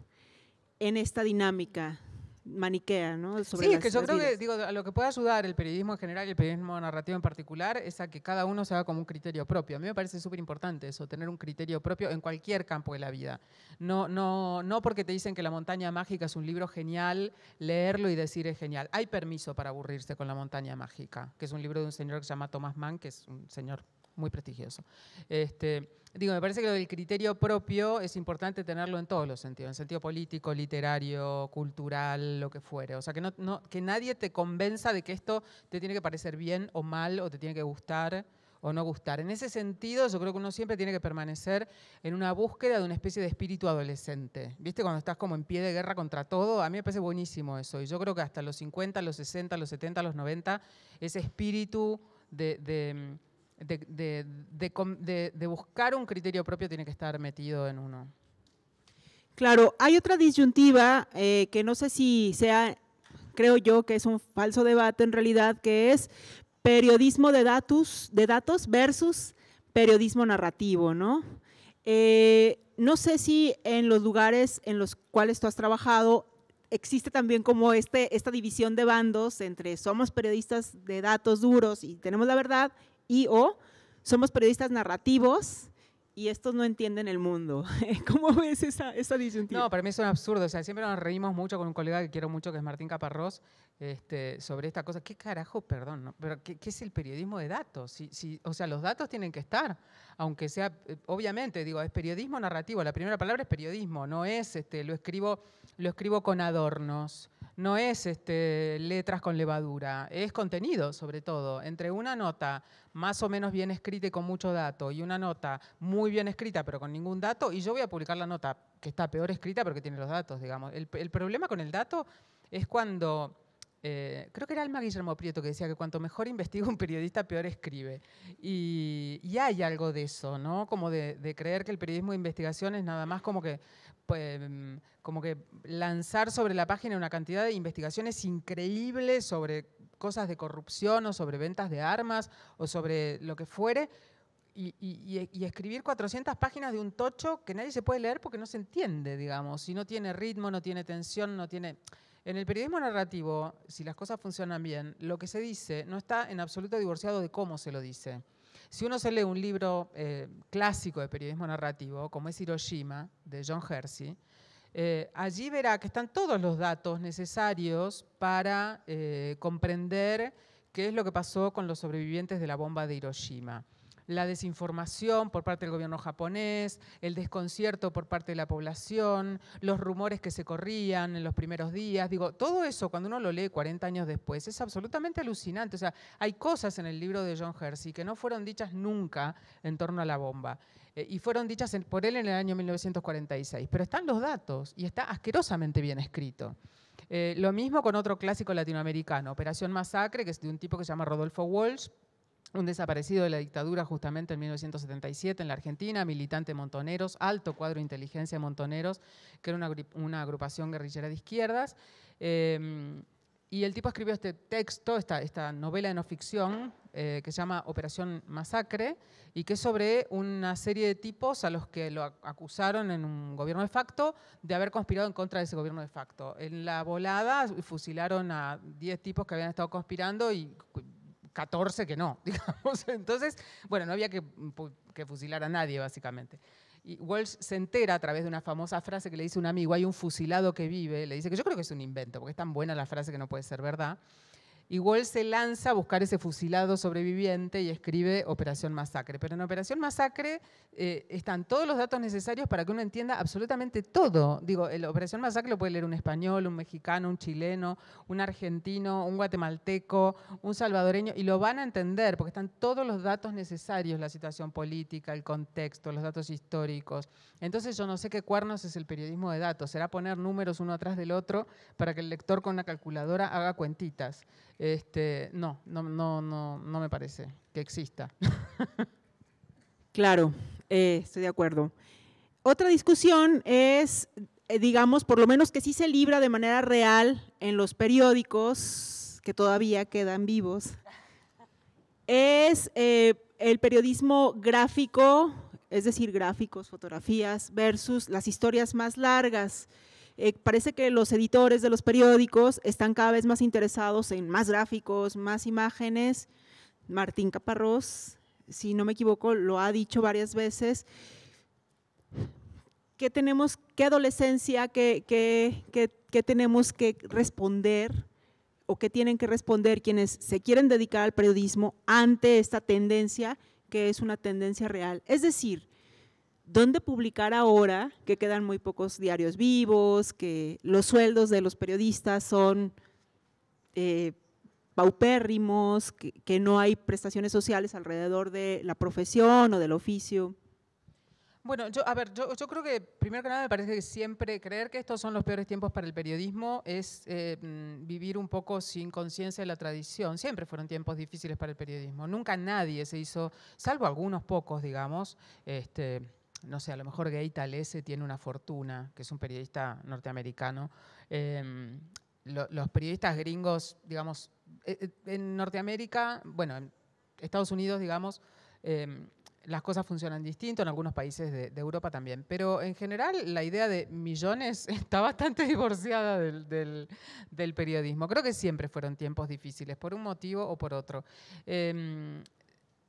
en esta dinámica maniquea, ¿no? sí, que yo creo que digo, lo que puede ayudar el periodismo en general y el periodismo narrativo en particular es a que cada uno se haga con un criterio propio. A mí me parece súper importante eso, tener un criterio propio en cualquier campo de la vida. No, no, no porque te dicen que La montaña mágica es un libro genial, leerlo y decir es genial. Hay permiso para aburrirse con La montaña mágica, que es un libro de un señor que se llama Thomas Mann, que es un señor muy prestigioso. Este, digo, me parece que lo del criterio propio es importante tenerlo en todos los sentidos, en sentido político, literario, cultural, lo que fuere. O sea, que, no, que nadie te convenza de que esto te tiene que parecer bien o mal o te tiene que gustar o no gustar. En ese sentido, yo creo que uno siempre tiene que permanecer en una búsqueda de una especie de espíritu adolescente. ¿Viste? Cuando estás como en pie de guerra contra todo, a mí me parece buenísimo eso. Y yo creo que hasta los 50, los 60, los 70, los 90, ese espíritu de mm, de, buscar un criterio propio tiene que estar metido en uno. Claro, hay otra disyuntiva eh, que no sé si sea, creo yo que es un falso debate en realidad, que es periodismo de datos, de datos versus periodismo narrativo, ¿no? Eh, no sé si en los lugares en los cuales tú has trabajado existe también como este, esta división de bandos entre somos periodistas de datos duros y tenemos la verdad y o somos periodistas narrativos y estos no entienden el mundo. ¿Cómo ves esa, esa disyuntiva? No, para mí es un absurdo. O sea, siempre nos reímos mucho con un colega que quiero mucho, que es Martín Caparrós, este, sobre esta cosa. ¿Qué carajo, perdón? ¿Pero qué, es el periodismo de datos? Si, o sea, los datos tienen que estar, aunque sea, eh, obviamente, digo, es periodismo narrativo. La primera palabra es periodismo, no es, este, lo escribo, lo escribo con adornos, no es este, letras con levadura, es contenido, sobre todo. Entre una nota más o menos bien escrita y con mucho dato y una nota muy bien escrita pero con ningún dato, y yo voy a publicar la nota que está peor escrita pero que tiene los datos, digamos. el problema con el dato es cuando eh, creo que era Alma Guillermo Prieto que decía que cuanto mejor investiga un periodista, peor escribe. Y, hay algo de eso, ¿no? Como de, creer que el periodismo de investigación es nada más como que, em, como que lanzar sobre la página una cantidad de investigaciones increíbles sobre cosas de corrupción o sobre ventas de armas o sobre lo que fuere. Y, escribir 400 páginas de un tocho que nadie se puede leer porque no se entiende, digamos, si no tiene ritmo, no tiene tensión, no tiene... En el periodismo narrativo, si las cosas funcionan bien, lo que se dice no está en absoluto divorciado de cómo se lo dice. Si uno se lee un libro eh, clásico de periodismo narrativo, como es Hiroshima, de John Hersey, eh, allí verá que están todos los datos necesarios para eh, comprender qué es lo que pasó con los sobrevivientes de la bomba de Hiroshima la desinformación por parte del gobierno japonés, el desconcierto por parte de la población, los rumores que se corrían en los primeros días. Digo, todo eso cuando uno lo lee 40 años después es absolutamente alucinante. O sea, hay cosas en el libro de John Hersey que no fueron dichas nunca en torno a la bomba eh, y fueron dichas por él en el año 1946. Pero están los datos y está asquerosamente bien escrito. Eh, lo mismo con otro clásico latinoamericano, Operación Masacre, que es de un tipo que se llama Rodolfo Walsh, un desaparecido de la dictadura justamente en 1977 en la Argentina, militante Montoneros, alto cuadro de inteligencia Montoneros, que era una, agrupación guerrillera de izquierdas. Em, y el tipo escribió este texto, esta, novela de no ficción, eh, que se llama Operación Masacre, y que es sobre una serie de tipos a los que lo acusaron en un gobierno de facto de haber conspirado en contra de ese gobierno de facto. En la volada fusilaron a 10 tipos que habían estado conspirando y 14 que no, digamos. Entonces, bueno, no había mm, que, fusilar a nadie, básicamente. Y Walsh se entera a través de una famosa frase que le dice un amigo, hay un fusilado que vive, le dice que yo creo que es un invento, porque es tan buena la frase que no puede ser verdad. Igual se lanza a buscar ese fusilado sobreviviente y escribe Operación Masacre. Pero en Operación Masacre eh, están todos los datos necesarios para que uno entienda absolutamente todo. Digo, el Operación Masacre lo puede leer un español, un mexicano, un chileno, un argentino, un guatemalteco, un salvadoreño, y lo van a entender porque están todos los datos necesarios, la situación política, el contexto, los datos históricos. Entonces yo no sé qué cuernos es el periodismo de datos. Será poner números uno atrás del otro para que el lector con una calculadora haga cuentitas. Este, no, no, no, no, me parece que exista. claro, eh, estoy de acuerdo. Otra discusión es, eh, digamos, por lo menos que sí se libra de manera real en los periódicos que todavía quedan vivos, es eh, el periodismo gráfico, es decir, gráficos, fotografías, versus las historias más largas. Eh, parece que los editores de los periódicos están cada vez más interesados en más gráficos, más imágenes. Martín Caparrós, si no me equivoco, lo ha dicho varias veces. ¿Qué tenemos, qué adolescencia, qué tenemos que responder o qué tienen que responder quienes se quieren dedicar al periodismo ante esta tendencia que es una tendencia real? Es decir, dónde publicar ahora, que quedan muy pocos diarios vivos, que los sueldos de los periodistas son eh, paupérrimos, que, no hay prestaciones sociales alrededor de la profesión o del oficio. Bueno, yo, a ver, yo, creo que primero que nada me parece que siempre creer que estos son los peores tiempos para el periodismo es eh, mm, vivir un poco sin conciencia de la tradición. Siempre fueron tiempos difíciles para el periodismo. Nunca nadie se hizo, salvo algunos pocos, digamos, este, no sé, a lo mejor Gay Talese tiene una fortuna, que es un periodista norteamericano. Em, los periodistas gringos, digamos, e, e, en Norteamérica, bueno, en Estados Unidos, digamos, em, las cosas funcionan distinto, en algunos países de, Europa también, pero en general la idea de millones está bastante divorciada del, periodismo. Creo que siempre fueron tiempos difíciles, por un motivo o por otro. Em,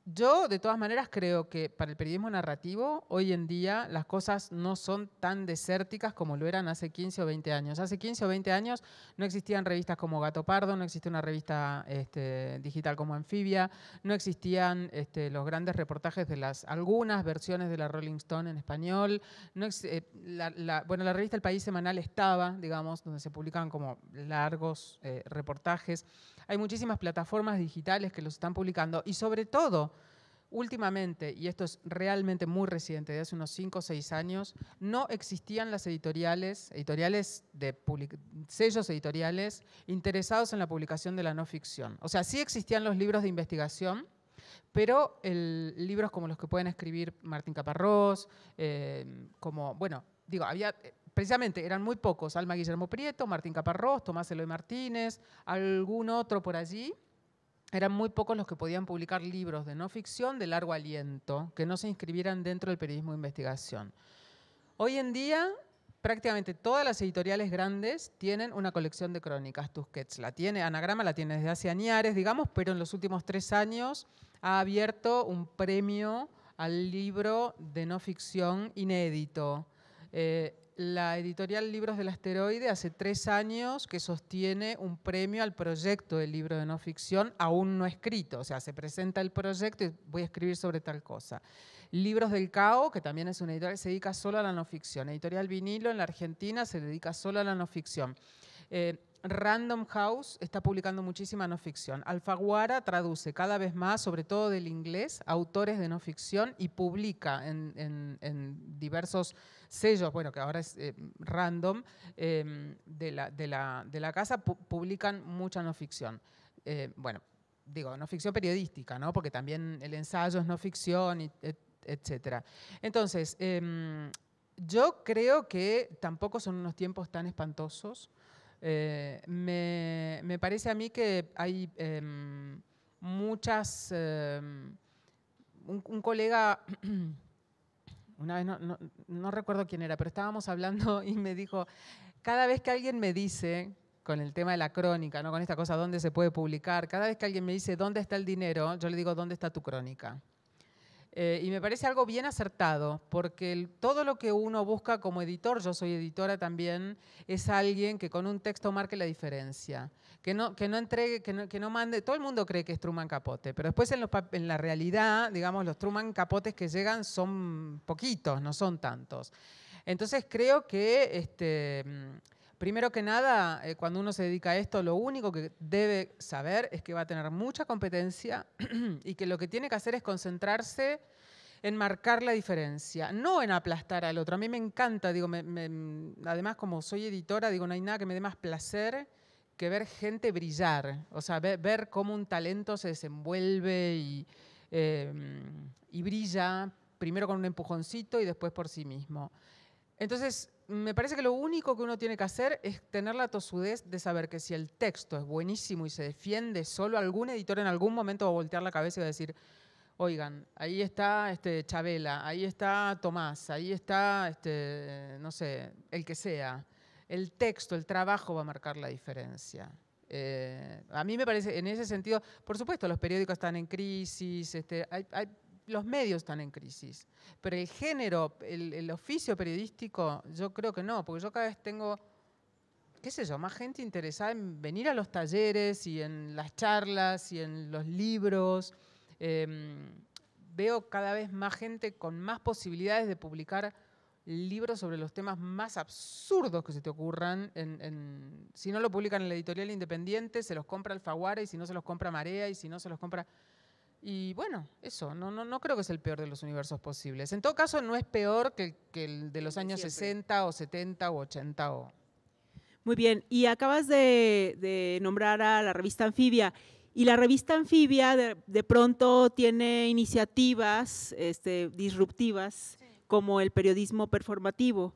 yo, de todas maneras, creo que para el periodismo narrativo, hoy en día las cosas no son tan desérticas como lo eran hace 15 o 20 años. Hace 15 o 20 años no existían revistas como Gato Pardo, no existía una revista este, digital como Anfibia, no existían este, los grandes reportajes de las algunas versiones de la Rolling Stone en español. Eh, la, bueno, la revista El País Semanal estaba, digamos, donde se publicaban como largos eh, reportajes. Hay muchísimas plataformas digitales que los están publicando y sobre todo, últimamente, y esto es realmente muy reciente, de hace unos 5 o 6 años, no existían las editoriales, editoriales de sellos editoriales interesados en la publicación de la no ficción. O sea, sí existían los libros de investigación, pero libros como los que pueden escribir Martín Caparrós, eh, como, bueno, digo, había eh, precisamente eran muy pocos, Alma Guillermo Prieto, Martín Caparrós, Tomás Eloy Martínez, algún otro por allí. Eran muy pocos los que podían publicar libros de no ficción de largo aliento, que no se inscribieran dentro del periodismo de investigación. Hoy en día, prácticamente todas las editoriales grandes tienen una colección de crónicas, Tusquets. La tiene, Anagrama la tiene desde hace años, digamos, pero en los últimos tres años ha abierto un premio al libro de no ficción inédito. Eh, la editorial Libros del Asteroide hace tres años que sostiene un premio al proyecto del libro de no ficción aún no escrito. O sea, se presenta el proyecto y voy a escribir sobre tal cosa. Libros del Cao, que también es una editorial, se dedica solo a la no ficción. Editorial Vinilo en la Argentina se dedica solo a la no ficción. Eh, Random House está publicando muchísima no ficción. Alfaguara traduce cada vez más, sobre todo del inglés, autores de no ficción y publica en, diversos sellos, bueno, que ahora es eh, random, em, de, la, casa, publican mucha no ficción. Eh, bueno, digo, no ficción periodística, ¿no? Porque también el ensayo es no ficción, etcétera. etc. Entonces, em, yo creo que tampoco son unos tiempos tan espantosos. Eh, me, parece a mí que hay em, muchas... Em, un, colega, una vez no, recuerdo quién era, pero estábamos hablando y me dijo, cada vez que alguien me dice con el tema de la crónica, ¿no? con esta cosa, dónde se puede publicar, cada vez que alguien me dice, ¿dónde está el dinero? Yo le digo, ¿dónde está tu crónica? Eh, y me parece algo bien acertado, porque todo lo que uno busca como editor, yo soy editora también, es alguien que con un texto marque la diferencia, que no, que no entregue, que no, mande, todo el mundo cree que es Truman Capote, pero después en, la realidad, digamos, los Truman Capotes que llegan son poquitos, no son tantos. Entonces creo que... Este, Primero que nada, eh, cuando uno se dedica a esto, lo único que debe saber es que va a tener mucha competencia y que lo que tiene que hacer es concentrarse en marcar la diferencia, no en aplastar al otro. A mí me encanta, además como soy editora, digo, no hay nada que me dé más placer que ver gente brillar, o sea, ver, cómo un talento se desenvuelve em, y brilla, primero con un empujoncito y después por sí mismo. Entonces, me parece que lo único que uno tiene que hacer es tener la tosudez de saber que si el texto es buenísimo y se defiende, solo algún editor en algún momento va a voltear la cabeza y va a decir, oigan, ahí está este, Chabela, ahí está Tomás, ahí está, este, no sé, el que sea. El texto, el trabajo va a marcar la diferencia. Eh, a mí me parece, en ese sentido, por supuesto, los periódicos están en crisis, este, hay, hay los medios están en crisis, pero el género, el, oficio periodístico, yo creo que no, porque yo cada vez tengo, qué sé yo, más gente interesada en venir a los talleres y en las charlas y en los libros. Em, veo cada vez más gente con más posibilidades de publicar libros sobre los temas más absurdos que se te ocurran. si no lo publican en la editorial independiente, se los compra Alfaguara y si no se los compra Marea y si no se los compra... Y bueno, eso, no, no, creo que es el peor de los universos posibles. En todo caso, no es peor que, el de los años 60 o 70 o 80 o... Muy bien, y acabas de, nombrar a la revista Anfibia. Y la revista Anfibia de, pronto tiene iniciativas este, disruptivas como el periodismo performativo.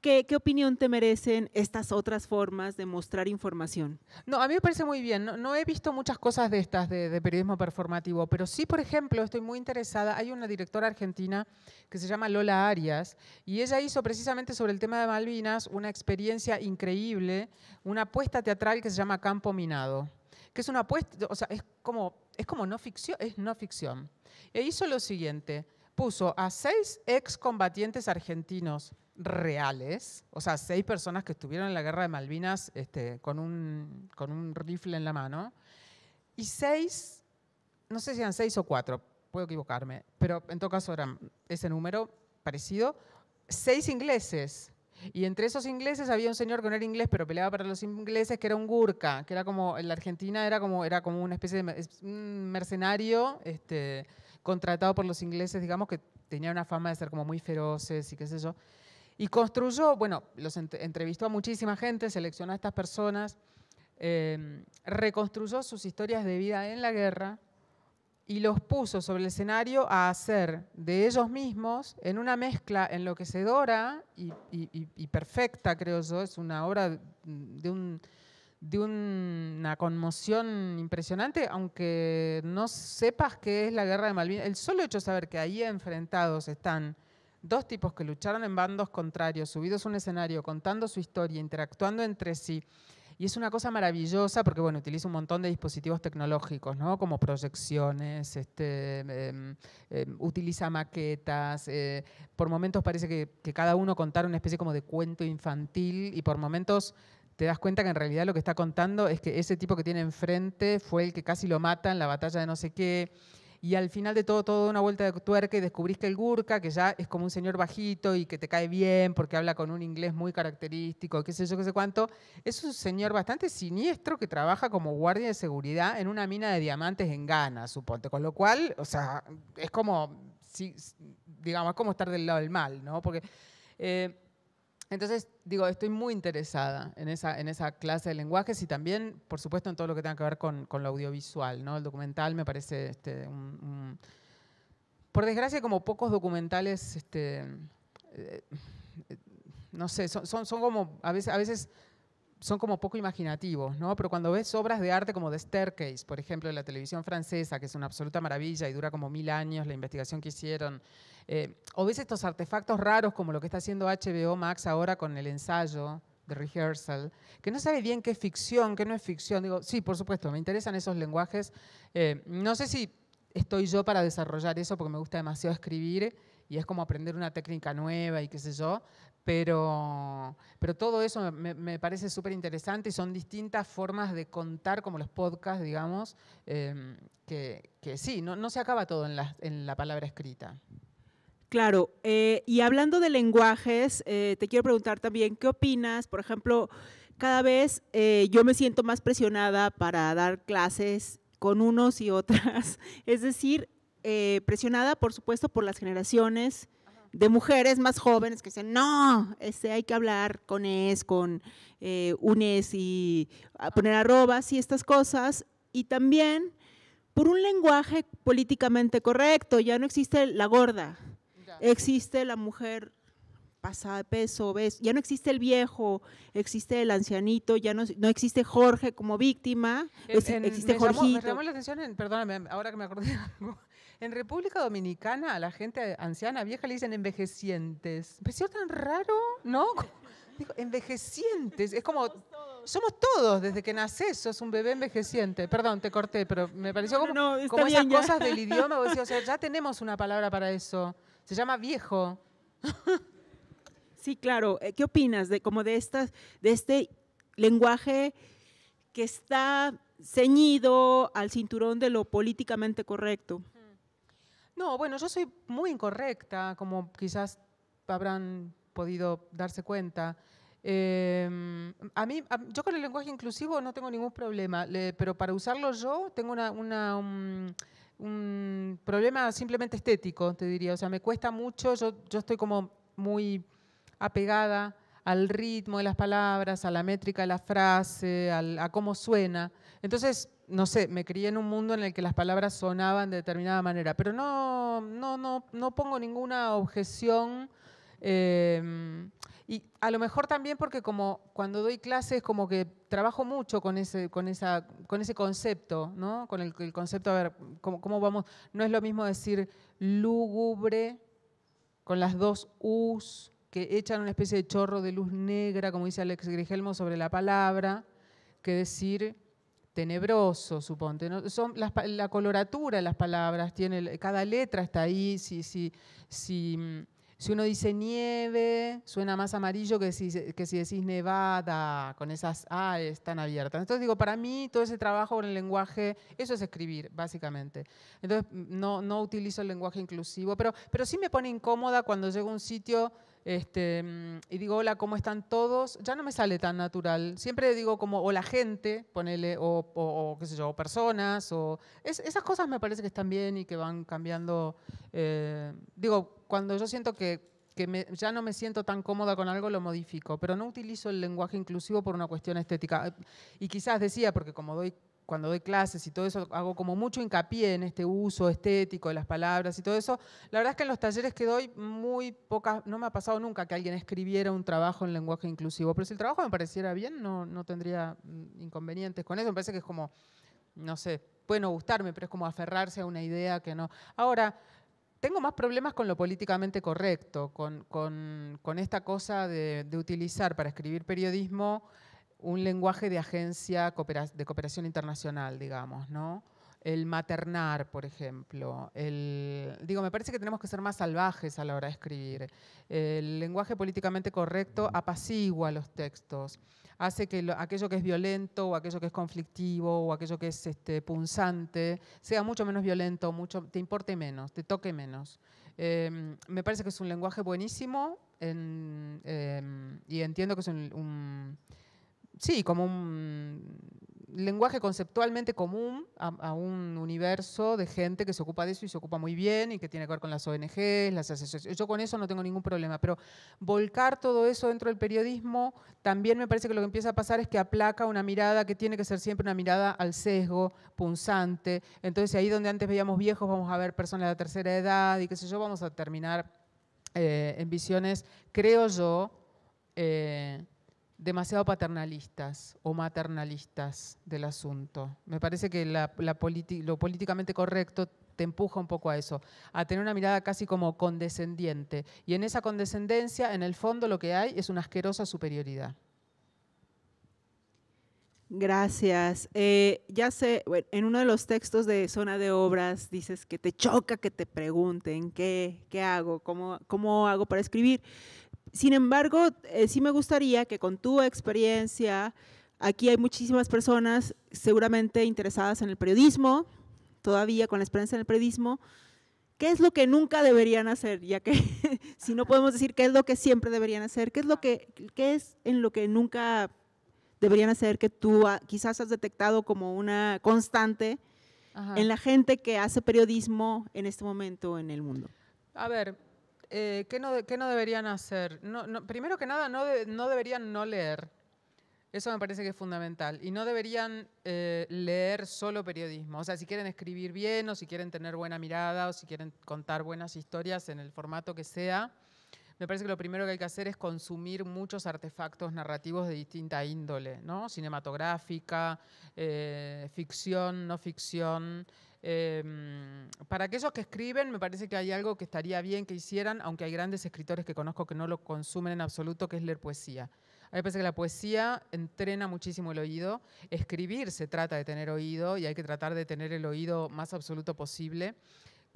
¿Qué, opinión te merecen estas otras formas de mostrar información? No, a mí me parece muy bien. No, he visto muchas cosas de estas de, periodismo performativo, pero sí, por ejemplo, estoy muy interesada. Hay una directora argentina que se llama Lola Arias y ella hizo precisamente sobre el tema de Malvinas una experiencia increíble, una apuesta teatral que se llama Campo Minado, que es una apuesta, o sea, es como, es como no ficción, es no ficción. E hizo lo siguiente, puso a seis excombatientes argentinos reales, o sea, seis personas que estuvieron en la guerra de Malvinas este, con, un, con un rifle en la mano, y seis, no sé si eran seis o cuatro, puedo equivocarme, pero en todo caso eran ese número parecido, seis ingleses. Y entre esos ingleses había un señor que no era inglés, pero peleaba para los ingleses, que era un gurka, que era como, en la Argentina era como, era como una especie de mercenario este, contratado por los ingleses, digamos, que tenía una fama de ser como muy feroces y qué sé yo. Y construyó, bueno, los entrevistó a muchísima gente, seleccionó a estas personas, em, reconstruyó sus historias de vida en la guerra y los puso sobre el escenario a hacer de ellos mismos en una mezcla enloquecedora y, y perfecta, creo yo, es una obra de de una conmoción impresionante, aunque no sepas qué es la guerra de Malvinas. El solo hecho de saber que ahí enfrentados están Dos tipos que lucharon en bandos contrarios, subidos a un escenario, contando su historia, interactuando entre sí. Y es una cosa maravillosa porque, bueno, utiliza un montón de dispositivos tecnológicos, ¿no? Como proyecciones, este, em, em, utiliza maquetas. Eh, por momentos parece que, que, cada uno contara una especie como de cuento infantil y por momentos te das cuenta que en realidad lo que está contando es que ese tipo que tiene enfrente fue el que casi lo mata en la batalla de no sé qué y al final de todo, toda una vuelta de tuerca y descubrís que el Gurka, que ya es como un señor bajito y que te cae bien porque habla con un inglés muy característico, qué sé yo, qué sé cuánto, es un señor bastante siniestro que trabaja como guardia de seguridad en una mina de diamantes en Ghana, suponte. Con lo cual, o sea, es como, digamos, es como estar del lado del mal, ¿no? Porque... Eh, entonces, digo, estoy muy interesada en esa, en esa clase de lenguajes y también, por supuesto, en todo lo que tenga que ver con, lo audiovisual. ¿no? El documental me parece este, un, Por desgracia, como pocos documentales, este, eh, eh, no sé, son, son, son como... A veces, a veces son como poco imaginativos, ¿no? Pero cuando ves obras de arte como The Staircase, por ejemplo, de la televisión francesa, que es una absoluta maravilla y dura como mil años la investigación que hicieron, eh, o ves estos artefactos raros como lo que está haciendo HBO Max ahora con el ensayo de rehearsal, que no sabe bien qué ficción, qué no es ficción. Digo, sí, por supuesto, me interesan esos lenguajes. Eh, no sé si estoy yo para desarrollar eso porque me gusta demasiado escribir y es como aprender una técnica nueva y qué sé yo, pero, todo eso me, parece súper interesante y son distintas formas de contar, como los podcasts, digamos, em, que, sí, no, se acaba todo en la, palabra escrita. Claro, eh, y hablando de lenguajes, eh, te quiero preguntar también, ¿qué opinas? Por ejemplo, cada vez eh, yo me siento más presionada para dar clases con unos y otras, es decir, presionada por supuesto por las generaciones de mujeres más jóvenes que dicen, no, este, hay que hablar con ES, con eh, UNES y poner arrobas y estas cosas. Y también por un lenguaje políticamente correcto, ya no existe la gorda, existe la mujer pasada de peso, ¿ves? ya no existe el viejo, existe el ancianito, ya no, no existe Jorge como víctima, existe la atención, perdóname, ahora que me acordé de algo, en República Dominicana a la gente anciana, vieja, le dicen envejecientes. Me pareció tan raro, ¿no? Digo, envejecientes. Es como, somos todos. desde que nacés sos un bebé envejeciente. Perdón, te corté, pero me pareció como, esas cosas del idioma. o sea, ya tenemos una palabra para eso. Se llama viejo. Sí, claro. Eh, ¿Qué opinas de como de estas, de este lenguaje que está ceñido al cinturón de lo políticamente correcto? No, bueno, yo soy muy incorrecta, como quizás habrán podido darse cuenta. Em, mí, yo con el lenguaje inclusivo no tengo ningún problema, pero para usarlo yo tengo un, problema simplemente estético, te diría. O sea, me cuesta mucho, yo, yo estoy como muy apegada al ritmo de las palabras, a la métrica de la frase, a cómo suena. Entonces, no sé, me crié en un mundo en el que las palabras sonaban de determinada manera, pero no, no, pongo ninguna objeción. Em, y a lo mejor también porque como cuando doy clases como que trabajo mucho con ese, esa, con ese concepto, ¿no? Con el, concepto, a ver, ¿cómo, ¿cómo, vamos? No es lo mismo decir lúgubre con las dos U's que echan una especie de chorro de luz negra, como dice Alex Grigelmo, sobre la palabra, que decir tenebroso, suponte. Son la coloratura, de las palabras, tiene, cada letra está ahí. Si, si, si, mm, si uno dice nieve, suena más amarillo que si, que si decís nevada, con esas A están abiertas. Entonces digo, para mí todo ese trabajo con el lenguaje, eso es escribir, básicamente. Entonces no, utilizo el lenguaje inclusivo, pero, pero sí me pone incómoda cuando llego a un sitio este, mm, y digo, hola, ¿cómo están todos? Ya no me sale tan natural. Siempre digo como, la gente, ponele, o, o, qué sé yo, personas, o... esas cosas me parece que están bien y que van cambiando. Eh, digo, cuando yo siento que, ya no me siento tan cómoda con algo, lo modifico, pero no utilizo el lenguaje inclusivo por una cuestión estética. Y quizás decía, porque como doy cuando doy clases y todo eso, hago como mucho hincapié en este uso estético de las palabras y todo eso. La verdad es que en los talleres que doy, muy pocas, no me ha pasado nunca que alguien escribiera un trabajo en lenguaje inclusivo, pero si el trabajo me pareciera bien, no, tendría mm, inconvenientes con eso. Me parece que es como, no sé, puede no gustarme, pero es como aferrarse a una idea que no. Ahora, tengo más problemas con lo políticamente correcto, con, esta cosa de utilizar para escribir periodismo un lenguaje de agencia de cooperación internacional, digamos, ¿no? El maternar, por ejemplo. El, digo, me parece que tenemos que ser más salvajes a la hora de escribir. El lenguaje políticamente correcto apacigua los textos, hace que aquello que es violento o aquello que es conflictivo o aquello que es este, punzante sea mucho menos violento, mucho, te importe menos, te toque menos. Em, me parece que es un lenguaje buenísimo em, y entiendo que es un sí, como un lenguaje conceptualmente común a, un universo de gente que se ocupa de eso y se ocupa muy bien y que tiene que ver con las ONGs, las asociaciones. Yo con eso no tengo ningún problema, pero volcar todo eso dentro del periodismo también me parece que lo que empieza a pasar es que aplaca una mirada que tiene que ser siempre una mirada al sesgo, punzante. Entonces ahí donde antes veíamos viejos vamos a ver personas de la tercera edad y qué sé yo, vamos a terminar eh, en visiones, creo yo, eh, demasiado paternalistas o maternalistas del asunto. Me parece que lo políticamente correcto te empuja un poco a eso, a tener una mirada casi como condescendiente. Y en esa condescendencia, en el fondo, lo que hay es una asquerosa superioridad. Gracias. Eh, ya sé, en uno de los textos de Zona de Obras dices que te choca que te pregunten qué, qué hago, cómo hago para escribir. Sin embargo, eh, sí me gustaría que con tu experiencia, aquí hay muchísimas personas seguramente interesadas en el periodismo, todavía con la experiencia en el periodismo, ¿qué es lo que nunca deberían hacer? Ya que si no podemos decir qué es lo que siempre deberían hacer, qué es lo que, es en lo que nunca deberían hacer que tú quizás has detectado como una constante en la gente que hace periodismo en este momento en el mundo? A ver, eh, ¿qué, no, deberían hacer? primero que nada, no, deberían no leer. Eso me parece que es fundamental. Y no deberían eh, leer solo periodismo. O sea, si quieren escribir bien o si quieren tener buena mirada o si quieren contar buenas historias en el formato que sea, me parece que lo primero que hay que hacer es consumir muchos artefactos narrativos de distinta índole, ¿no? Cinematográfica, eh, ficción, no ficción, Em, para aquellos que escriben, me parece que hay algo que estaría bien que hicieran, aunque hay grandes escritores que conozco que no lo consumen en absoluto, que es leer poesía. A mí me parece que la poesía entrena muchísimo el oído. Escribir se trata de tener oído y hay que tratar de tener el oído más absoluto posible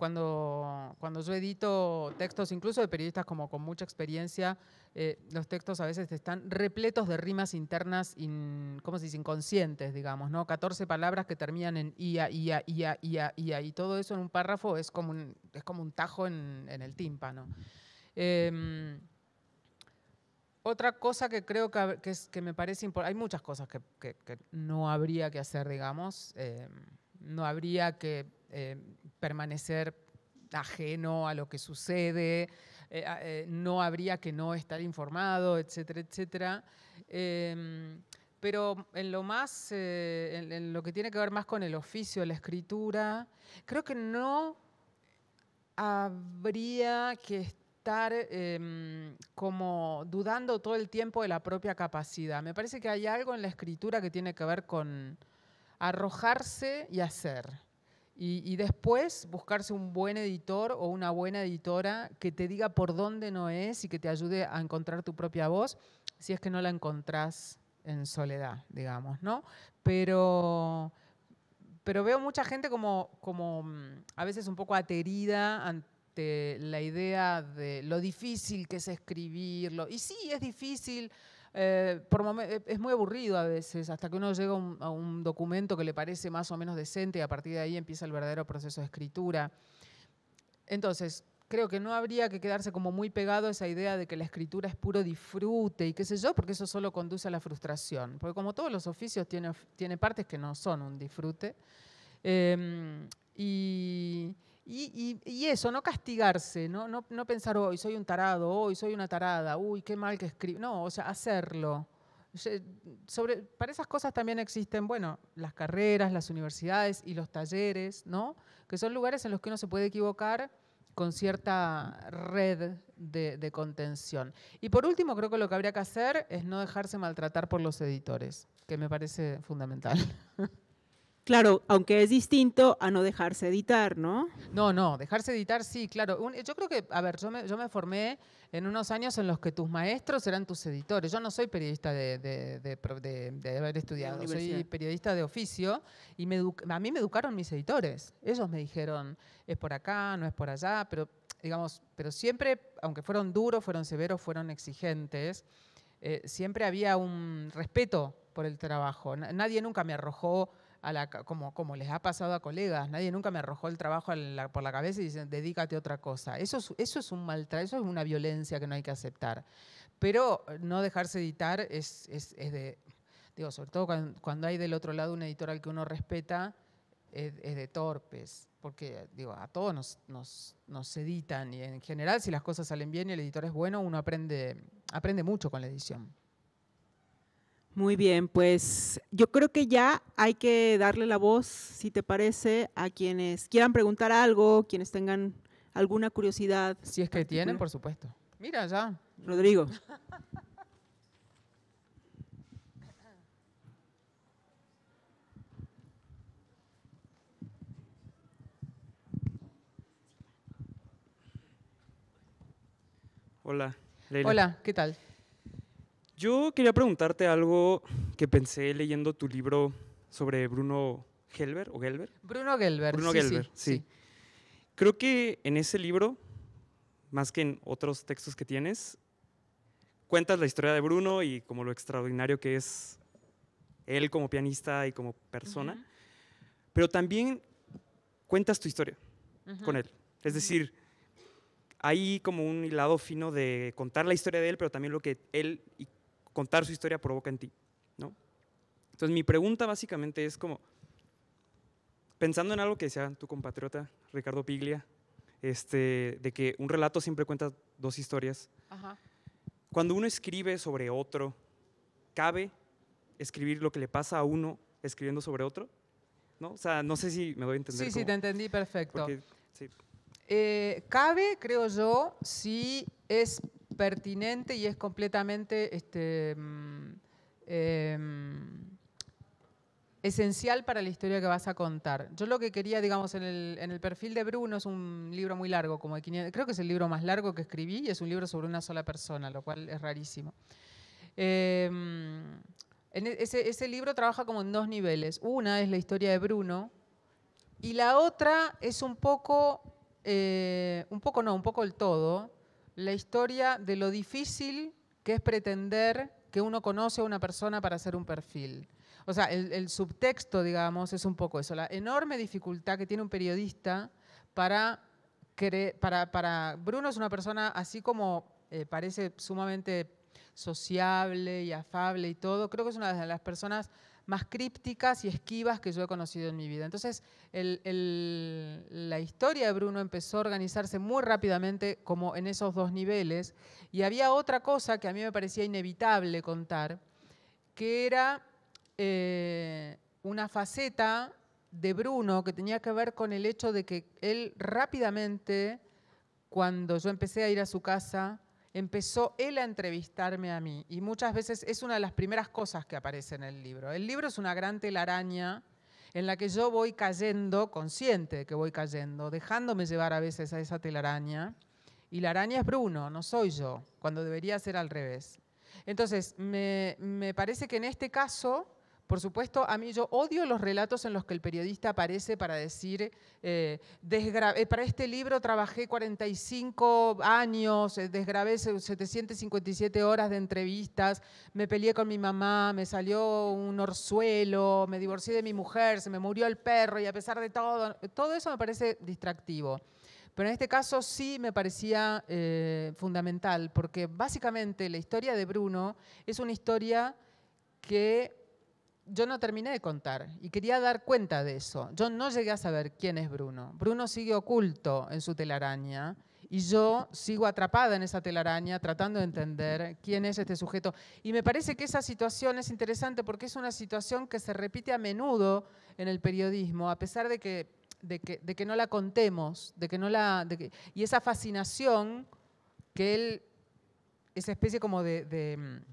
cuando, cuando yo edito textos, incluso de periodistas como con mucha experiencia, eh, los textos a veces están repletos de rimas internas, ¿cómo se Inconscientes, digamos, ¿no? 14 palabras que terminan en ia, ia, ia, ia, ia, y todo eso en un párrafo es como un, es como un tajo en, el tímpano. Em, otra cosa que creo que, me parece importante, hay muchas cosas que, no habría que hacer, digamos, em, no habría que eh, permanecer ajeno a lo que sucede, eh, eh, no habría que no estar informado, etcétera, etcétera. Em, pero en lo más, en, lo que tiene que ver más con el oficio, de la escritura, creo que no habría que estar em, como dudando todo el tiempo de la propia capacidad. Me parece que hay algo en la escritura que tiene que ver con arrojarse y hacer. Y, después buscarse un buen editor o una buena editora que te diga por dónde no es y que te ayude a encontrar tu propia voz, si es que no la encontrás en soledad, digamos, ¿no? Pero, pero veo mucha gente como, como mm, a veces un poco aterida ante la idea de lo difícil que es escribirlo. Y sí, es difícil, eh, por eh, es muy aburrido a veces, hasta que uno llega a un documento que le parece más o menos decente y a partir de ahí empieza el verdadero proceso de escritura. Entonces, creo que no habría que quedarse como muy pegado a esa idea de que la escritura es puro disfrute y qué sé yo, porque eso solo conduce a la frustración. Porque como todos los oficios, tiene, partes que no son un disfrute. Em, y y, eso, no castigarse, ¿no? No, no pensar hoy soy un tarado, hoy soy una tarada, uy, qué mal que escribo. No, o sea, hacerlo. Sobre, para esas cosas también existen, bueno, las carreras, las universidades y los talleres, ¿no? Que son lugares en los que uno se puede equivocar con cierta red de, de contención. Y por último, creo que lo que habría que hacer es no dejarse maltratar por los editores, que me parece fundamental. Claro, aunque es distinto a no dejarse editar, ¿no? No, no, dejarse editar sí, claro. yo creo que, a ver, yo me, formé en unos años en los que tus maestros eran tus editores. Yo no soy periodista de, haber estudiado, soy periodista de oficio y a mí me educaron mis editores. Ellos me dijeron, es por acá, no es por allá, pero digamos, pero siempre, aunque fueron duros, fueron severos, fueron exigentes, eh, siempre había un respeto por el trabajo. Nadie nunca me arrojó como, como les ha pasado a colegas, nadie nunca me arrojó el trabajo por la cabeza y dicen, dedícate a otra cosa. Eso es, eso es un maltrato, eso es una violencia que no hay que aceptar. Pero eh, no dejarse editar es, es, de, digo, sobre todo cuando, hay del otro lado un editor al que uno respeta, es, de torpes porque digo, a todos nos, nos, editan y en general si las cosas salen bien y el editor es bueno, uno aprende, aprende mucho con la edición. Muy bien, pues yo creo que ya hay que darle la voz, si te parece, a quienes quieran preguntar algo, quienes tengan alguna curiosidad. Si es que tienen, por supuesto. Mira, ya. Rodrigo. Hola. Leila. Hola, ¿qué tal? Yo quería preguntarte algo que pensé leyendo tu libro sobre Bruno Gelber o Gelber. Bruno Gelber. Bruno sí, Gelber, sí, Creo que en ese libro, más que en otros textos que tienes, cuentas la historia de Bruno y como lo extraordinario que es él como pianista y como persona, pero también cuentas tu historia con él. Es decir, hay como un hilado fino de contar la historia de él, pero también lo que él y contar su historia provoca en ti. ¿no? Entonces mi pregunta básicamente es como, pensando en algo que decía tu compatriota Ricardo Piglia, este, de que un relato siempre cuenta dos historias. Cuando uno escribe sobre otro, ¿cabe escribir lo que le pasa a uno escribiendo sobre otro? ¿No? O sea, no sé si me doy a entender. Sí, sí, te entendí perfecto. Eh, cabe, creo yo, si es pertinente y es completamente este, mm, em, esencial para la historia que vas a contar. Yo lo que quería, digamos, en el, perfil de Bruno es un libro muy largo, como creo que es el libro más largo que escribí y es un libro sobre una sola persona, lo cual es rarísimo. Em, e, ese, libro trabaja como en dos niveles. Una es la historia de Bruno y la otra es un poco, eh, un poco no, un poco el todo, la historia de lo difícil que es pretender que uno conoce a una persona para hacer un perfil. O sea, el, subtexto, digamos, es un poco eso, la enorme dificultad que tiene un periodista para... Para, para Bruno es una persona así como eh, parece sumamente sociable y afable y todo, creo que es una de las personas más crípticas y esquivas que yo he conocido en mi vida. Entonces, la historia de Bruno empezó a organizarse muy rápidamente como en esos dos niveles y había otra cosa que a mí me parecía inevitable contar, que era eh, una faceta de Bruno que tenía que ver con el hecho de que él rápidamente, cuando yo empecé a ir a su casa, empezó él a entrevistarme a mí y muchas veces es una de las primeras cosas que aparece en el libro. El libro es una gran telaraña en la que yo voy cayendo, consciente de que voy cayendo, dejándome llevar a veces a esa telaraña. Y la araña es Bruno, no soy yo, cuando debería ser al revés. Entonces, me, me parece que en este caso por supuesto, a mí yo odio los relatos en los que el periodista aparece para decir, eh, eh, para este libro trabajé 45 años, eh, desgrabé 757 horas de entrevistas, me peleé con mi mamá, me salió un orzuelo, me divorcié de mi mujer, se me murió el perro y a pesar de todo, todo eso me parece distractivo. Pero en este caso sí me parecía fundamental, porque básicamente la historia de Bruno es una historia que yo no terminé de contar y quería dar cuenta de eso. Yo no llegué a saber quién es Bruno. Bruno sigue oculto en su telaraña y yo sigo atrapada en esa telaraña tratando de entender quién es este sujeto. Y me parece que esa situación es interesante porque es una situación que se repite a menudo en el periodismo, a pesar de que, de que, de que no la contemos, de que no la, de que, y esa fascinación que él, esa especie como de, de mm,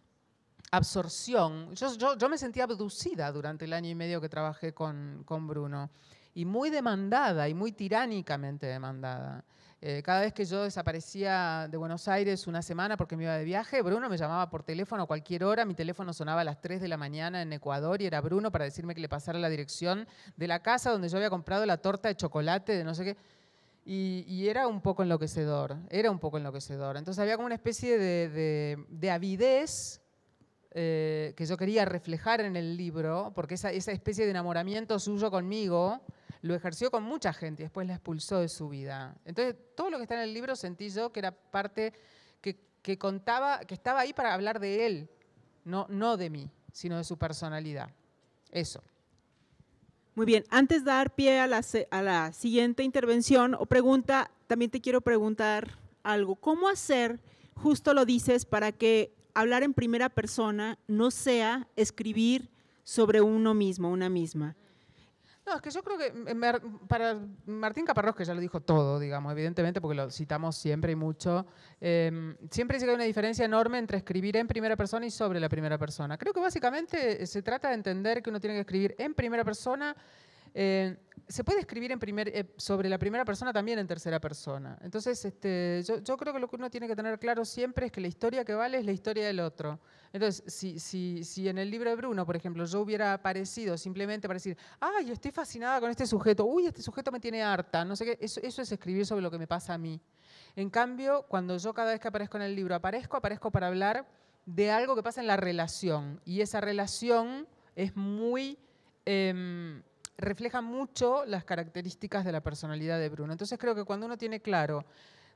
absorción. Yo, yo, me sentía abducida durante el año y medio que trabajé con, con Bruno y muy demandada y muy tiránicamente demandada. Eh, cada vez que yo desaparecía de Buenos Aires una semana porque me iba de viaje, Bruno me llamaba por teléfono a cualquier hora, mi teléfono sonaba a las 3 de la mañana en Ecuador y era Bruno para decirme que le pasara la dirección de la casa donde yo había comprado la torta de chocolate, de no sé qué. Y, era un poco enloquecedor, era un poco enloquecedor. Entonces había como una especie de, de avidez eh, que yo quería reflejar en el libro, porque esa, especie de enamoramiento suyo conmigo lo ejerció con mucha gente y después la expulsó de su vida. Entonces, todo lo que está en el libro sentí yo que era parte que, contaba, que estaba ahí para hablar de él, no, no de mí, sino de su personalidad. Eso. Muy bien, antes de dar pie a a la, siguiente intervención o pregunta, también te quiero preguntar algo. ¿Cómo hacer, justo lo dices, para que hablar en primera persona no sea escribir sobre uno mismo, una misma. No, es que yo creo que eh, para Martín Caparrós, que ya lo dijo todo, digamos, evidentemente, porque lo citamos siempre y mucho, em, siempre dice que hay una diferencia enorme entre escribir en primera persona y sobre la primera persona. Creo que básicamente eh, se trata de entender que uno tiene que escribir en primera persona eh, se puede escribir en primer, eh, sobre la primera persona también en tercera persona. Entonces, este, yo, creo que lo que uno tiene que tener claro siempre es que la historia que vale es la historia del otro. Entonces, si, si en el libro de Bruno, por ejemplo, yo hubiera aparecido simplemente para decir, ay, estoy fascinada con este sujeto, uy, este sujeto me tiene harta, no sé qué, eso, es escribir sobre lo que me pasa a mí. En cambio, cuando yo cada vez que aparezco en el libro aparezco, aparezco para hablar de algo que pasa en la relación. Y esa relación es muy... Em, refleja mucho las características de la personalidad de Bruno. Entonces creo que cuando uno tiene claro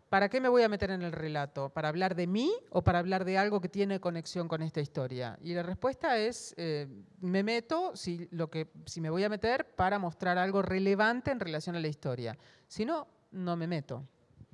¿para qué me voy a meter en el relato? ¿Para hablar de mí o para hablar de algo que tiene conexión con esta historia? Y la respuesta es, eh, me meto si, lo que, si me voy a meter para mostrar algo relevante en relación a la historia. Si no, no me meto.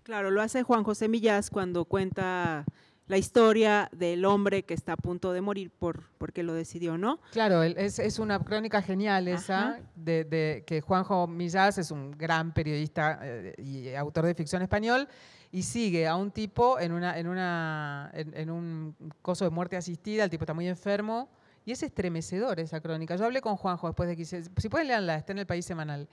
Claro, lo hace Juan José Millás cuando cuenta la historia del hombre que está a punto de morir por, porque lo decidió, ¿no? Claro, es, es una crónica genial esa, de, que Juanjo Millás es un gran periodista eh, y autor de ficción español, y sigue a un tipo en, una, en, una, en, un coso de muerte asistida, el tipo está muy enfermo, y es estremecedor esa crónica. Yo hablé con Juanjo después de que si pueden leerla está en el país semanal.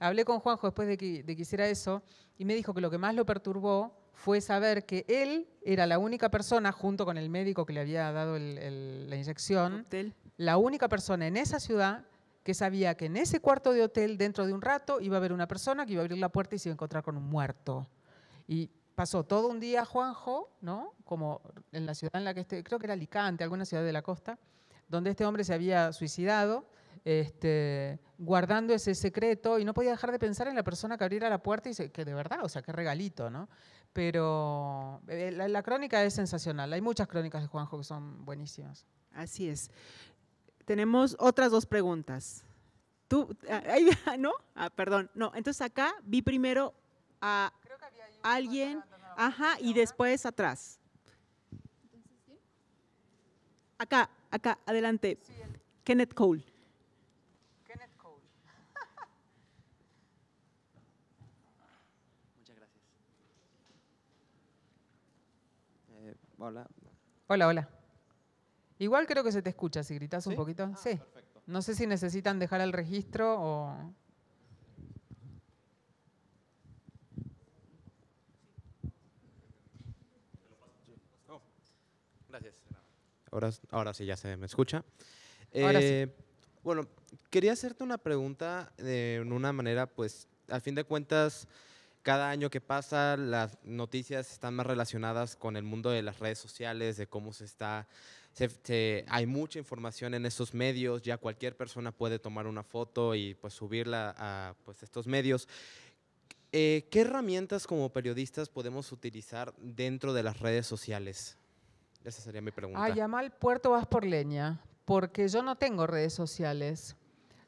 Hablé con Juanjo después de que, de que hiciera eso, y me dijo que lo que más lo perturbó fue saber que él era la única persona, junto con el médico que le había dado la inyección, la única persona en esa ciudad que sabía que en ese cuarto de hotel, dentro de un rato, iba a haber una persona que iba a abrir la puerta y se iba a encontrar con un muerto. Y pasó todo un día Juanjo, ¿no? Como en la ciudad en la que este, creo que era Alicante, alguna ciudad de la costa, donde este hombre se había suicidado, este, guardando ese secreto y no podía dejar de pensar en la persona que abriera la puerta y se, que de verdad, o sea, qué regalito, ¿no? Pero eh, la, crónica es sensacional. Hay muchas crónicas de Juanjo que son buenísimas. Así es. Tenemos otras dos preguntas. Tú, ah, ¿no? Ah, perdón. No, entonces acá vi primero a alguien, ajá, y después atrás. Acá, acá, adelante. Kenneth Cole. Hola. Hola, hola. Igual creo que se te escucha, si gritas un poquito. Ah, sí. No sé si necesitan dejar el registro o... gracias. Ahora, ahora sí, ya se me escucha. Eh, bueno, quería hacerte una pregunta de eh, una manera, pues, a fin de cuentas, cada año que pasa, las noticias están más relacionadas con el mundo de las redes sociales, de cómo se está hay mucha información en esos medios, ya cualquier persona puede tomar una foto y pues subirla a pues, estos medios. Eh, ¿Qué herramientas como periodistas podemos utilizar dentro de las redes sociales? Esa sería mi pregunta. Ah, llamar al puerto vas por leña, porque yo no tengo redes sociales.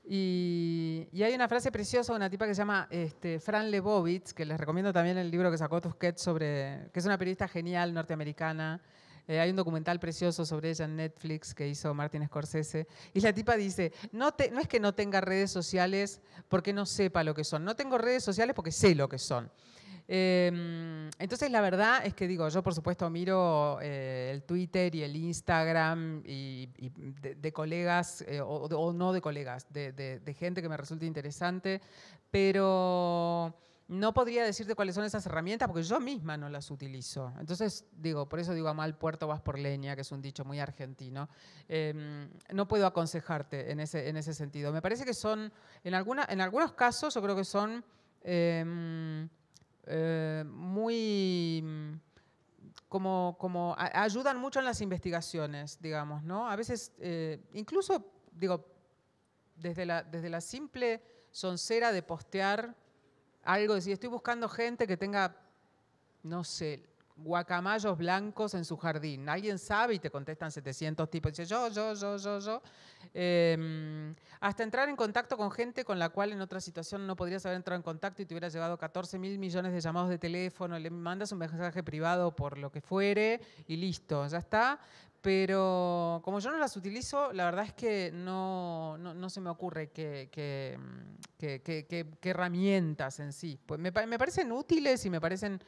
Y, hay una frase preciosa de una tipa que se llama este, Fran Lebowitz, que les recomiendo también el libro que sacó Tusquets sobre, que es una periodista genial norteamericana. Eh, hay un documental precioso sobre ella en Netflix que hizo Martin Scorsese. Y la tipa dice, no, no es que no tenga redes sociales porque no sepa lo que son. No tengo redes sociales porque sé lo que son. Em, entonces, la verdad es que digo, yo por supuesto miro eh, el Twitter y el Instagram y, de, colegas, eh, o, no de colegas, de, gente que me resulta interesante, pero no podría decirte cuáles son esas herramientas porque yo misma no las utilizo. Entonces, digo, por eso digo a mal puerto vas por leña, que es un dicho muy argentino. Em, no puedo aconsejarte en ese, en ese sentido. Me parece que son, en, en algunos casos, yo creo que son em, eh, muy... Mm, como, como ayudan mucho en las investigaciones, digamos, ¿no? A veces, eh, incluso, digo, desde la, desde la simple soncera de postear algo, si estoy buscando gente que tenga, no sé, guacamayos blancos en su jardín. Alguien sabe y te contestan 700 tipos. Dice yo, yo, yo, yo, yo. Em, hasta entrar en contacto con gente con la cual en otra situación no podrías haber entrado en contacto y te hubiera llevado 14 mil millones de llamados de teléfono. Le mandas un mensaje privado por lo que fuere y listo, ya está. Pero como yo no las utilizo, la verdad es que no, se me ocurre qué que, herramientas en sí. Pues me parecen útiles y me parecen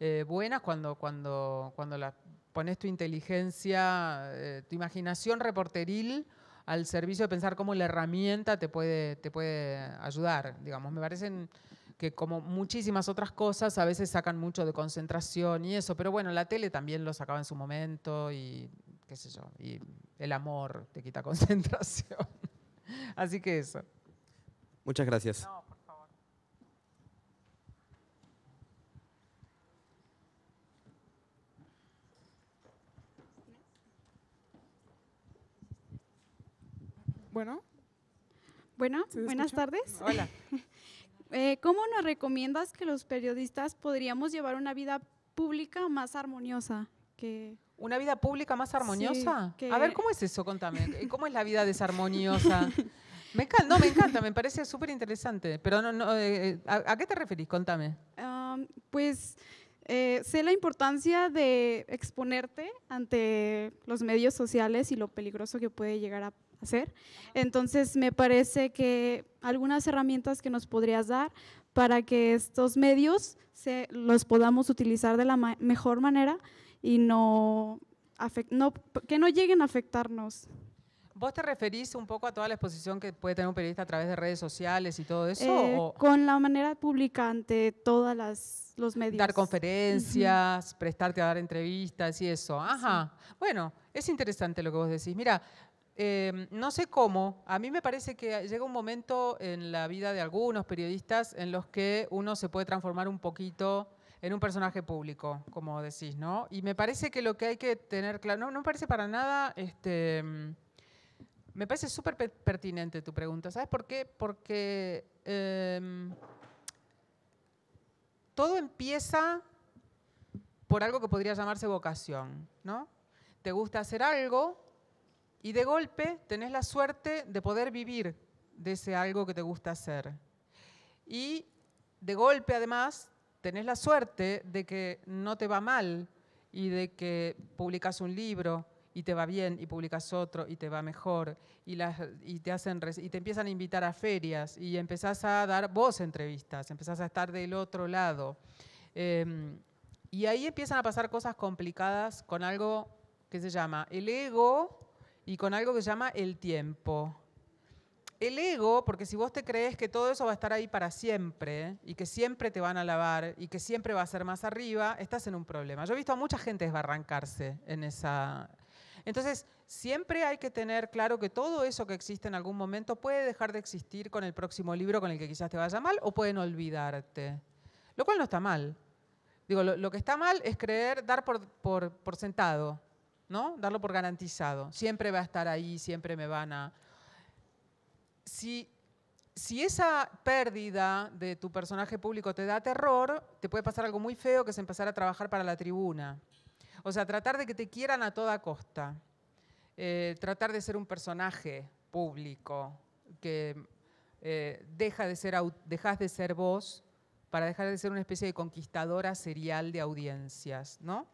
eh, buenas cuando, cuando, cuando la, pones tu inteligencia, eh, tu imaginación reporteril al servicio de pensar cómo la herramienta te puede, te puede ayudar. Digamos, me parecen que como muchísimas otras cosas a veces sacan mucho de concentración y eso, pero bueno, la tele también lo sacaba en su momento y qué sé yo, y el amor te quita concentración. Así que eso. Muchas gracias. Bueno. Bueno, buenas tardes. Hola. Eh, ¿Cómo nos recomiendas que los periodistas podríamos llevar una vida pública más armoniosa? Que ¿Una vida pública más armoniosa? A ver, ¿cómo es eso? Contame. Eh, ¿Cómo es la vida desarmoniosa? me encanta, no, me encanta, me parece súper interesante. Pero no, no eh, ¿a, qué te referís? Contame. pues sé la importancia de exponerte ante los medios sociales y lo peligroso que puede llegar a hacer. Entonces, me parece que algunas herramientas que nos podrías dar para que estos medios se, los podamos utilizar de la mejor manera y no, no, que no lleguen a afectarnos. ¿Vos te referís un poco a toda la exposición que puede tener un periodista a través de redes sociales y todo eso? Eh, con la manera pública ante todos los medios. Dar conferencias, prestarte a dar entrevistas y eso. Ajá. Bueno, es interesante lo que vos decís. Mira, Em, no sé cómo, a mí me parece que llega un momento en la vida de algunos periodistas en los que uno se puede transformar un poquito en un personaje público, como decís, ¿no? Y me parece que lo que hay que tener claro, no, me parece para nada, este, em, me parece súper pertinente tu pregunta, ¿sabes por qué? Porque em, todo empieza por algo que podría llamarse vocación, ¿no? Te gusta hacer algo, y de golpe tenés la suerte de poder vivir de ese algo que te gusta hacer. Y de golpe además tenés la suerte de que no te va mal y de que publicas un libro y te va bien y publicas otro y te va mejor y, y te hacen y te empiezan a invitar a ferias y empezás a dar vos entrevistas, empezás a estar del otro lado. Em, y ahí empiezan a pasar cosas complicadas con algo que se llama el ego y con algo que se llama el tiempo. El ego, porque si vos te crees que todo eso va a estar ahí para siempre y que siempre te van a lavar y que siempre va a ser más arriba, estás en un problema. Yo he visto a mucha gente desbarrancarse en esa... Entonces, siempre hay que tener claro que todo eso que existe en algún momento puede dejar de existir con el próximo libro con el que quizás te vaya mal o pueden olvidarte. Lo cual no está mal. Digo, lo, que está mal es creer, dar por, por, por sentado ¿no? Darlo por garantizado. Siempre va a estar ahí, siempre me van a... Si, esa pérdida de tu personaje público te da terror, te puede pasar algo muy feo que es empezar a trabajar para la tribuna. O sea, tratar de que te quieran a toda costa. Eh, tratar de ser un personaje público que eh, deja de ser, dejas de ser vos para dejar de ser una especie de conquistadora serial de audiencias, ¿no?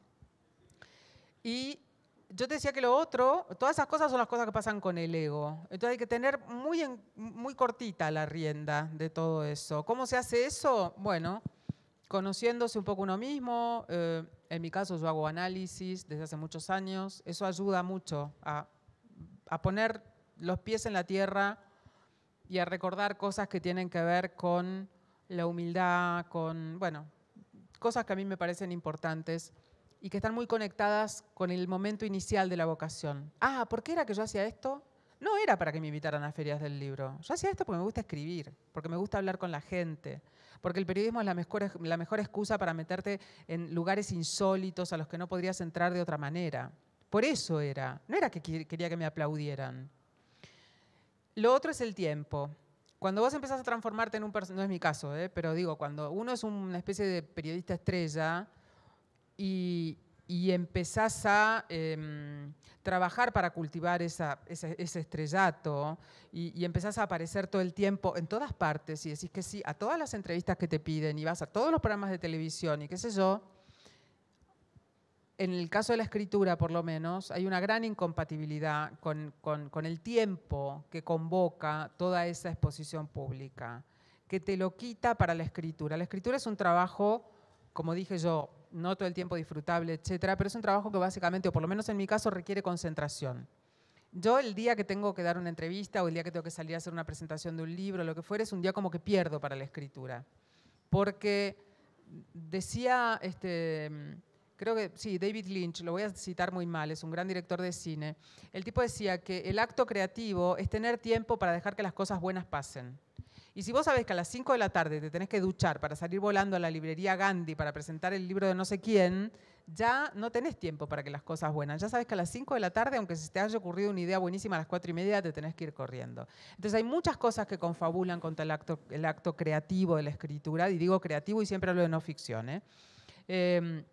Y yo te decía que lo otro, todas esas cosas son las cosas que pasan con el ego. Entonces hay que tener muy, muy cortita la rienda de todo eso. ¿Cómo se hace eso? Bueno, conociéndose un poco uno mismo. Eh, en mi caso yo hago análisis desde hace muchos años. Eso ayuda mucho a, a poner los pies en la tierra y a recordar cosas que tienen que ver con la humildad, con, bueno, cosas que a mí me parecen importantes y que están muy conectadas con el momento inicial de la vocación. Ah, ¿por qué era que yo hacía esto? No era para que me invitaran a ferias del libro. Yo hacía esto porque me gusta escribir, porque me gusta hablar con la gente, porque el periodismo es la mejor, la mejor excusa para meterte en lugares insólitos a los que no podrías entrar de otra manera. Por eso era, no era que quería que me aplaudieran. Lo otro es el tiempo. Cuando vos empezás a transformarte en un no es mi caso, ¿eh? pero digo, cuando uno es una especie de periodista estrella, y, empezás a em, trabajar para cultivar ese, estrellato y, empezás a aparecer todo el tiempo en todas partes y decís que sí a todas las entrevistas que te piden y vas a todos los programas de televisión y qué sé yo, en el caso de la escritura por lo menos hay una gran incompatibilidad con, con el tiempo que convoca toda esa exposición pública, que te lo quita para la escritura. La escritura es un trabajo, como dije yo, no todo el tiempo disfrutable, etcétera, pero es un trabajo que básicamente, o por lo menos en mi caso, requiere concentración. Yo el día que tengo que dar una entrevista o el día que tengo que salir a hacer una presentación de un libro, lo que fuera, es un día como que pierdo para la escritura. Porque decía, este, creo que sí, David Lynch, lo voy a citar muy mal, es un gran director de cine, el tipo decía que el acto creativo es tener tiempo para dejar que las cosas buenas pasen. Y si vos sabés que a las 5 de la tarde te tenés que duchar para salir volando a la librería Gandhi para presentar el libro de no sé quién, ya no tenés tiempo para que las cosas buenas. Ya sabes que a las 5 de la tarde, aunque se te haya ocurrido una idea buenísima a las 4 y media, te tenés que ir corriendo. Entonces hay muchas cosas que confabulan contra el acto, el acto creativo de la escritura, y digo creativo y siempre hablo de no ficción. ¿eh? Em,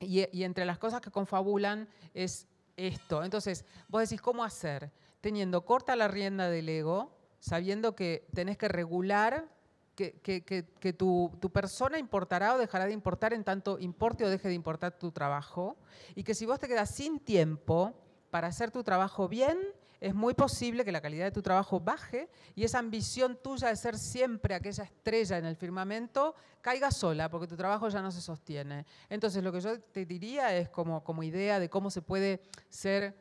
y, y entre las cosas que confabulan es esto. Entonces vos decís, ¿cómo hacer? Teniendo corta la rienda del ego, sabiendo que tenés que regular que, tu, persona importará o dejará de importar en tanto importe o deje de importar tu trabajo, y que si vos te quedas sin tiempo para hacer tu trabajo bien, es muy posible que la calidad de tu trabajo baje y esa ambición tuya de ser siempre aquella estrella en el firmamento caiga sola porque tu trabajo ya no se sostiene. Entonces lo que yo te diría es como, como idea de cómo se puede ser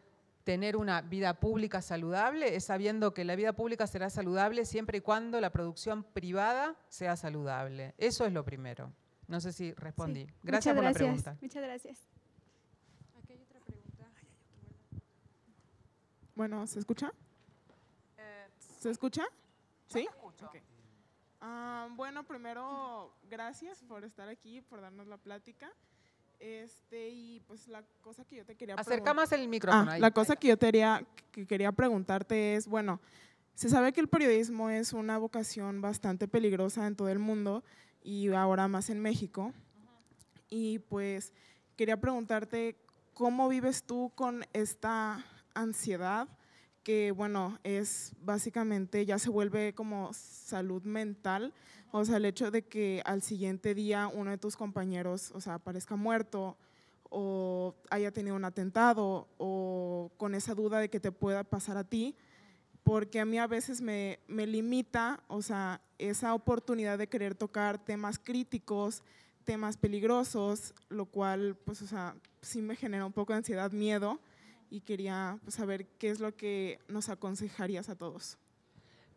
tener una vida pública saludable es sabiendo que la vida pública será saludable siempre y cuando la producción privada sea saludable. Eso es lo primero. No sé si respondí. Gracias por la pregunta. Muchas gracias. Aquí hay otra pregunta. Bueno, ¿se escucha? Eh, ¿Se escucha? Sí. Ah, bueno, primero, gracias por estar aquí, por darnos la plática. Este, y pues la cosa que yo te quería Acerca más el micrófono. Ah, la cosa que yo quería preguntarte es, bueno, se sabe que el periodismo es una vocación bastante peligrosa en todo el mundo y ahora más en México. Y pues quería preguntarte cómo vives tú con esta ansiedad que, bueno, es básicamente ya se vuelve como salud mental o sea, el hecho de que al siguiente día uno de tus compañeros, o sea, aparezca muerto o haya tenido un atentado o con esa duda de que te pueda pasar a ti, porque a mí a veces me, limita, o sea, esa oportunidad de querer tocar temas críticos, temas peligrosos, lo cual, pues, o sea, sí me genera un poco de ansiedad, miedo, y quería pues, saber qué es lo que nos aconsejarías a todos.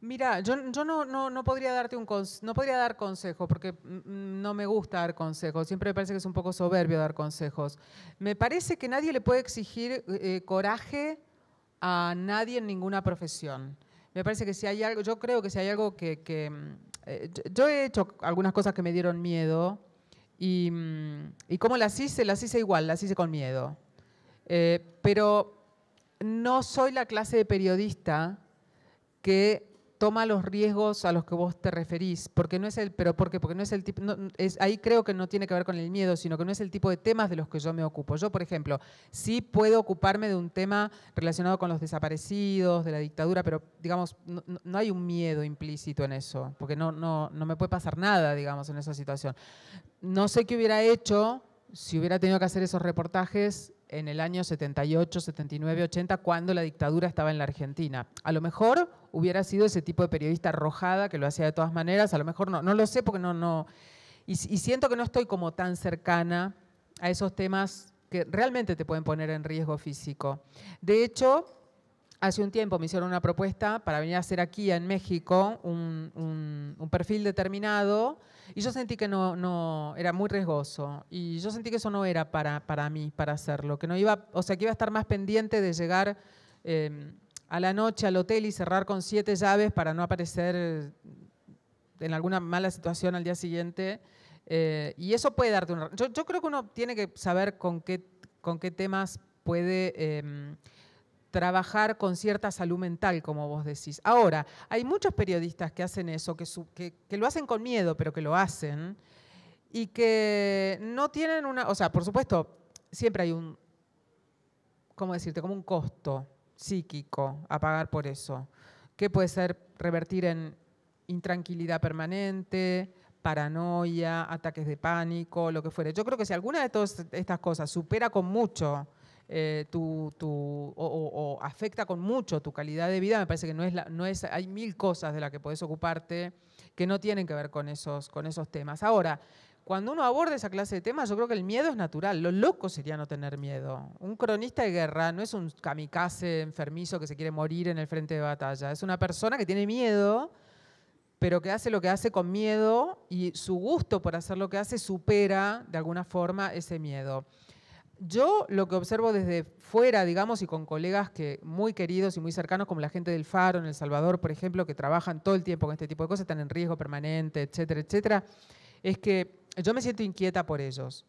Mira, yo, no, no, podría darte un no podría dar consejo porque no me gusta dar consejos. Siempre me parece que es un poco soberbio dar consejos. Me parece que nadie le puede exigir eh, eh, coraje a nadie en ninguna profesión. Me parece que si hay algo, yo creo que si hay algo que, mm, eh, yo he hecho algunas cosas que me dieron miedo y, mm, como las hice, las hice igual, las hice con miedo. pero no soy la clase de periodista que toma los riesgos a los que vos te referís, porque no es el, pero porque, porque no es el tipo, es, ahí creo que no tiene que ver con el miedo, sino que no es el tipo de temas de los que yo me ocupo. Yo, por ejemplo, sí puedo ocuparme de un tema relacionado con los desaparecidos, de la dictadura, pero digamos, no, hay un miedo implícito en eso, porque no, no, no me puede pasar nada, digamos, en esa situación. No sé qué hubiera hecho si hubiera tenido que hacer esos reportajes en el año 78, 79, 80, cuando la dictadura estaba en la Argentina. A lo mejor hubiera sido ese tipo de periodista arrojada que lo hacía de todas maneras, a lo mejor no, no lo sé porque no, no. Y, y siento que no estoy como tan cercana a esos temas que realmente te pueden poner en riesgo físico. De hecho, hace un tiempo me hicieron una propuesta para venir a hacer aquí en México un, perfil determinado y yo sentí que no, era muy riesgoso y yo sentí que eso no era para, para mí, para hacerlo, que no iba, o sea, que iba a estar más pendiente de llegar em, a la noche al hotel y cerrar con siete llaves para no aparecer en alguna mala situación al día siguiente. Eh, y eso puede darte una... Yo, yo, creo que uno tiene que saber con qué, con qué temas puede... Em, trabajar con cierta salud mental, como vos decís. Ahora, hay muchos periodistas que hacen eso, que, lo hacen con miedo, pero que lo hacen, y que no tienen una, o sea, por supuesto, siempre hay un, ¿cómo decirte? Como un costo psíquico a pagar por eso, que puede ser revertir en intranquilidad permanente, paranoia, ataques de pánico, lo que fuere. Yo creo que si alguna de todas estas cosas supera con mucho eh, tu, o, afecta con mucho tu calidad de vida, me parece que no es, no hay mil cosas de las que puedes ocuparte que no tienen que ver con esos, con esos temas. Ahora, cuando uno aborda esa clase de temas, yo creo que el miedo es natural. Lo loco sería no tener miedo. Un cronista de guerra no es un kamikaze enfermizo que se quiere morir en el frente de batalla. Es una persona que tiene miedo, pero que hace lo que hace con miedo y su gusto por hacer lo que hace supera de alguna forma ese miedo. Yo lo que observo desde fuera, digamos, y con colegas que muy queridos y muy cercanos, como la gente del Faro en El Salvador, por ejemplo, que trabajan todo el tiempo con este tipo de cosas, están en riesgo permanente, etcétera, etcétera, es que yo me siento inquieta por ellos.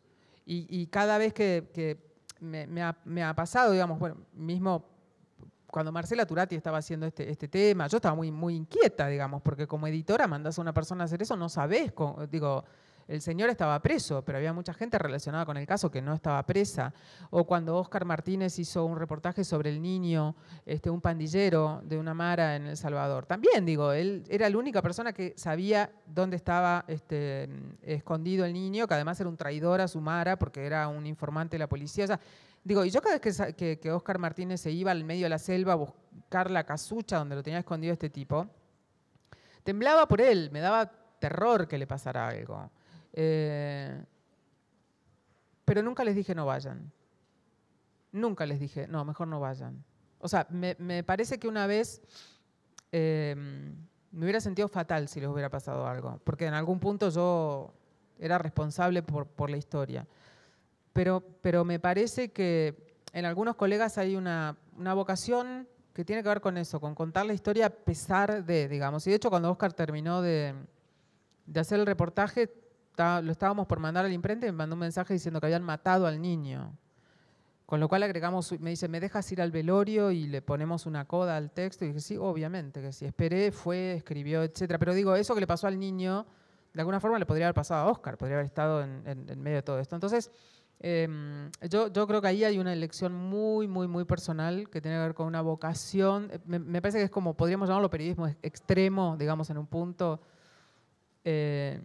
Y, cada vez que, me, ha, pasado, digamos, bueno, mismo cuando Marcela Turati estaba haciendo este, este tema, yo estaba muy, muy inquieta, digamos, porque como editora mandas a una persona a hacer eso, no sabes, digo, el señor estaba preso, pero había mucha gente relacionada con el caso que no estaba presa. O cuando Oscar Martínez hizo un reportaje sobre el niño, este, un pandillero de una mara en El Salvador. También, digo, él era la única persona que sabía dónde estaba este, escondido el niño, que además era un traidor a su mara porque era un informante de la policía. Digo, y yo cada vez que, que, que, Oscar Martínez se iba al medio de la selva a buscar la casucha donde lo tenía escondido este tipo, temblaba por él, me daba terror que le pasara algo. Eh, pero nunca les dije no vayan. Nunca les dije, no, mejor no vayan. O sea, me, parece que una vez em, me hubiera sentido fatal si les hubiera pasado algo, porque en algún punto yo era responsable por, la historia. Pero, pero me parece que en algunos colegas hay una, vocación que tiene que ver con eso, con contar la historia a pesar de, digamos. Y de hecho, cuando Oscar terminó de hacer el reportaje, lo estábamos por mandar al imprenta y me mandó un mensaje diciendo que habían matado al niño. Con lo cual agregamos, me dice, ¿me dejas ir al velorio? Y le ponemos una coda al texto. Y dije, sí, obviamente, que sí. Esperé, fue, escribió, etcétera. Pero digo, eso que le pasó al niño, de alguna forma le podría haber pasado a Oscar, podría haber estado en, medio de todo esto. Entonces, em, yo, yo, creo que ahí hay una elección muy, muy, muy personal que tiene que ver con una vocación. Me, parece que es como, podríamos llamarlo periodismo extremo, digamos, en un punto. Eh,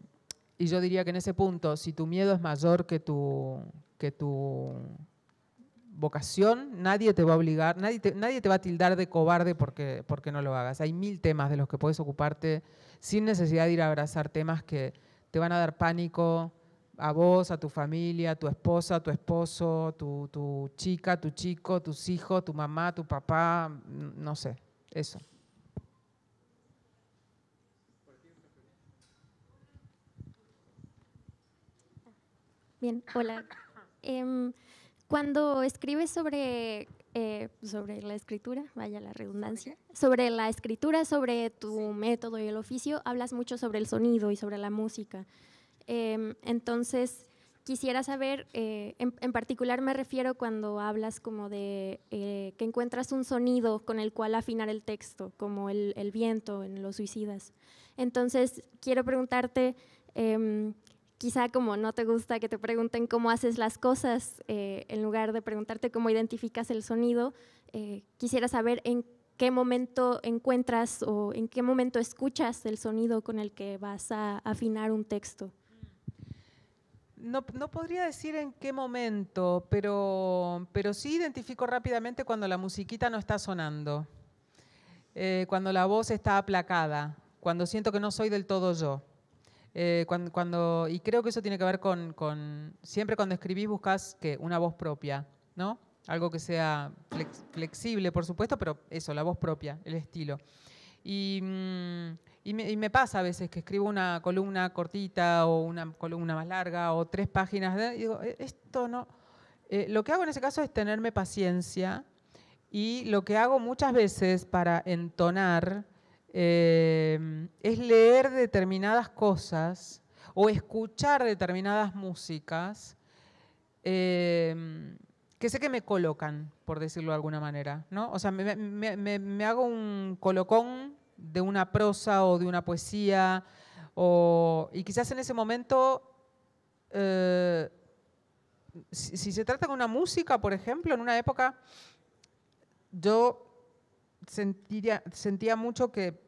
y yo diría que en ese punto, si tu miedo es mayor que tu, que tu vocación, nadie te va a obligar, nadie te, nadie te va a tildar de cobarde porque, porque no lo hagas. Hay mil temas de los que puedes ocuparte sin necesidad de ir a abrazar temas que te van a dar pánico a vos, a tu familia, a tu esposa, a tu esposo, tu, tu chica, tu chico, tus hijos, tu mamá, tu papá, no sé, eso. Bien, hola. Em, cuando escribes sobre, eh, sobre la escritura, vaya la redundancia, sobre la escritura, sobre tu método y el oficio, hablas mucho sobre el sonido y sobre la música. Em, entonces, quisiera saber, eh, en, particular me refiero cuando hablas como de eh, que encuentras un sonido con el cual afinar el texto, como el, viento en Los Suicidas. Entonces, quiero preguntarte, em, quizá como no te gusta que te pregunten cómo haces las cosas, eh, en lugar de preguntarte cómo identificas el sonido, eh, quisiera saber en qué momento encuentras o en qué momento escuchas el sonido con el que vas a afinar un texto. No, podría decir en qué momento, pero, pero sí identifico rápidamente cuando la musiquita no está sonando, eh, cuando la voz está aplacada, cuando siento que no soy del todo yo. Eh, cuando, y creo que eso tiene que ver con, siempre cuando escribís buscas que una voz propia, ¿no? Algo que sea flexible, por supuesto, pero eso, la voz propia, el estilo. Mm, y, me, pasa a veces que escribo una columna cortita o una columna más larga o tres páginas. y digo, e-, esto no. Eh, lo que hago en ese caso es tenerme paciencia y lo que hago muchas veces para entonar Em, es leer determinadas cosas o escuchar determinadas músicas em, que sé que me colocan, por decirlo de alguna manera, ¿no? O sea, me, hago un colocón de una prosa o de una poesía, o, y quizás en ese momento, eh, si, si, se trata de una música, por ejemplo, en una época, yo sentía mucho que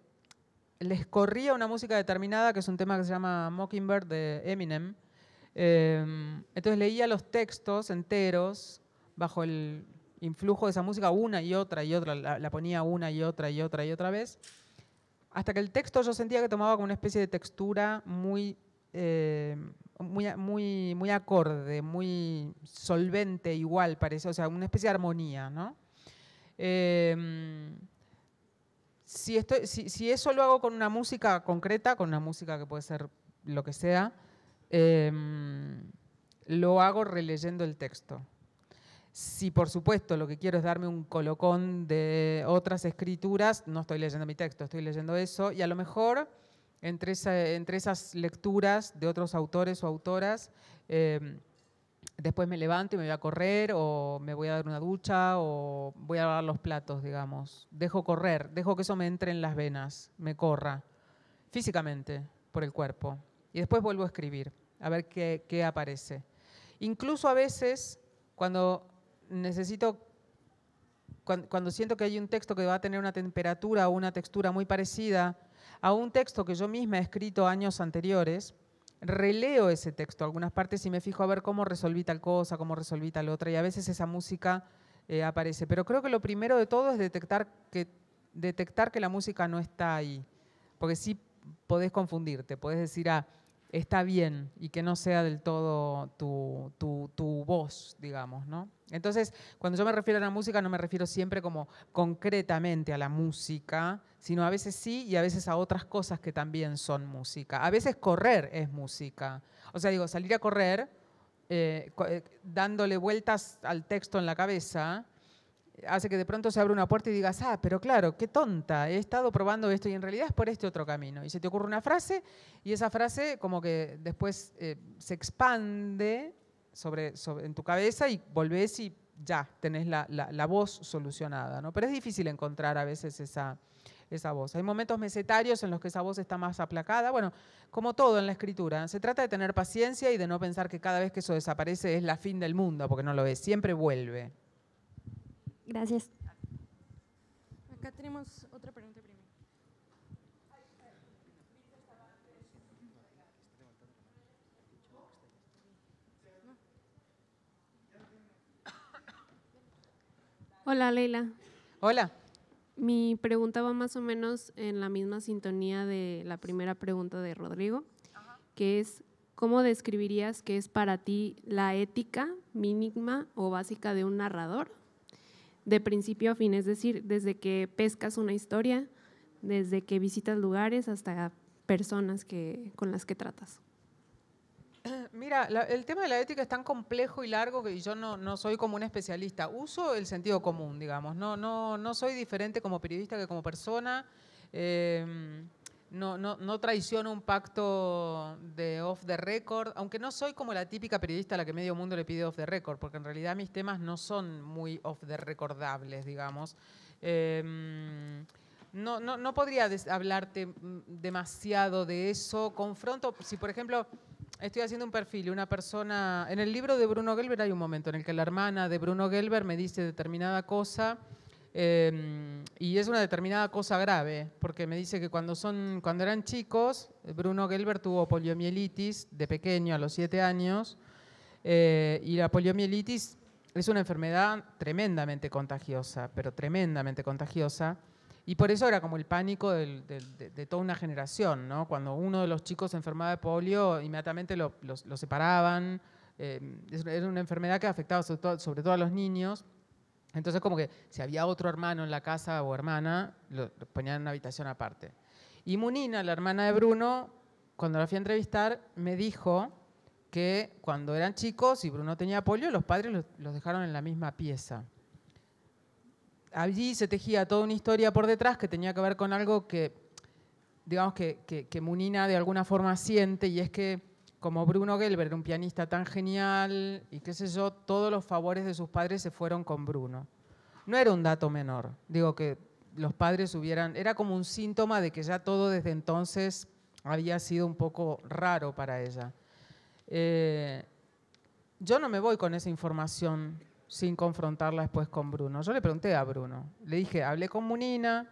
les corría una música determinada, que es un tema que se llama Mockingbird de Eminem. Em, entonces leía los textos enteros bajo el influjo de esa música una y otra y otra, la, ponía una y otra y otra y otra vez, hasta que el texto yo sentía que tomaba como una especie de textura muy, em, muy, muy, acorde, muy solvente igual, parece, o sea, una especie de armonía, ¿no? Em, si, estoy, si, eso lo hago con una música concreta, con una música que puede ser lo que sea, em, lo hago releyendo el texto. Si por supuesto lo que quiero es darme un colocón de otras escrituras, no estoy leyendo mi texto, estoy leyendo eso y a lo mejor entre, entre esas lecturas de otros autores o autoras em, después me levanto y me voy a correr o me voy a dar una ducha o voy a lavar los platos, digamos. Dejo correr, dejo que eso me entre en las venas, me corra físicamente por el cuerpo. Y después vuelvo a escribir, a ver qué, aparece. Incluso a veces, cuando necesito, cuando siento que hay un texto que va a tener una temperatura o una textura muy parecida a un texto que yo misma he escrito años anteriores, releo ese texto, algunas partes, y me fijo a ver cómo resolví tal cosa, cómo resolví tal otra, y a veces esa música eh, aparece. Pero creo que lo primero de todo es detectar que, detectar que la música no está ahí, porque sí podés confundirte, podés decir, ah, está bien y que no sea del todo tu, voz, digamos, ¿no? Entonces, cuando yo me refiero a la música, no me refiero siempre como concretamente a la música, sino a veces sí y a veces a otras cosas que también son música. A veces correr es música. O sea, digo, salir a correr eh, eh, dándole vueltas al texto en la cabeza hace que de pronto se abra una puerta y digas, ah, pero claro, qué tonta, he estado probando esto y en realidad es por este otro camino. Y se te ocurre una frase y esa frase como que después eh, se expande en tu cabeza y volvés y ya tenés la, voz solucionada. ¿no? Pero es difícil encontrar a veces esa, esa voz. Hay momentos mesetarios en los que esa voz está más aplacada. Bueno, como todo en la escritura, se trata de tener paciencia y de no pensar que cada vez que eso desaparece es la fin del mundo, porque no lo es, siempre vuelve. Gracias. Acá tenemos otra pregunta primero. Hola, Leila. Hola. Mi pregunta va más o menos en la misma sintonía de la primera pregunta de Rodrigo, que es, ¿cómo describirías que es para ti la ética mínima o básica de un narrador? de principio a fin, es decir, desde que pescas una historia, desde que visitas lugares hasta personas que, con las que tratas. Mira, el tema de la ética es tan complejo y largo que yo no, no, soy como un especialista. Uso el sentido común, digamos. No, no, soy diferente como periodista que como persona. Eh, no, traiciono un pacto de off the record, aunque no soy como la típica periodista a la que medio mundo le pide off the record, porque en realidad mis temas no son muy off the recordables, digamos. Em, no, no, no, podría hablarte mm, demasiado de eso. Confronto, si por ejemplo estoy haciendo un perfil, una persona, en el libro de Bruno Gelber hay un momento en el que la hermana de Bruno Gelber me dice determinada cosa Em, y es una determinada cosa grave, porque me dice que cuando, son, cuando eran chicos, Bruno Gelber tuvo poliomielitis de pequeño, a los siete años, eh, y la poliomielitis es una enfermedad tremendamente contagiosa, pero tremendamente contagiosa. Y por eso era como el pánico de, de, toda una generación, ¿no? Cuando uno de los chicos se enfermaba de polio, inmediatamente lo, separaban. Eh, era una enfermedad que afectaba sobre todo, sobre todo a los niños. Entonces como que si había otro hermano en la casa o hermana, lo, ponían en una habitación aparte. Y Munina, la hermana de Bruno, cuando la fui a entrevistar, me dijo que cuando eran chicos y Bruno tenía polio, los padres los, dejaron en la misma pieza. Allí se tejía toda una historia por detrás que tenía que ver con algo que, digamos, que, que Munina de alguna forma siente y es que como Bruno Gelber, un pianista tan genial y qué sé yo, todos los favores de sus padres se fueron con Bruno. No era un dato menor, digo que los padres hubieran, era como un síntoma de que ya todo desde entonces había sido un poco raro para ella. Eh, yo no me voy con esa información sin confrontarla después con Bruno. Yo le pregunté a Bruno, le dije, hablé con Munina,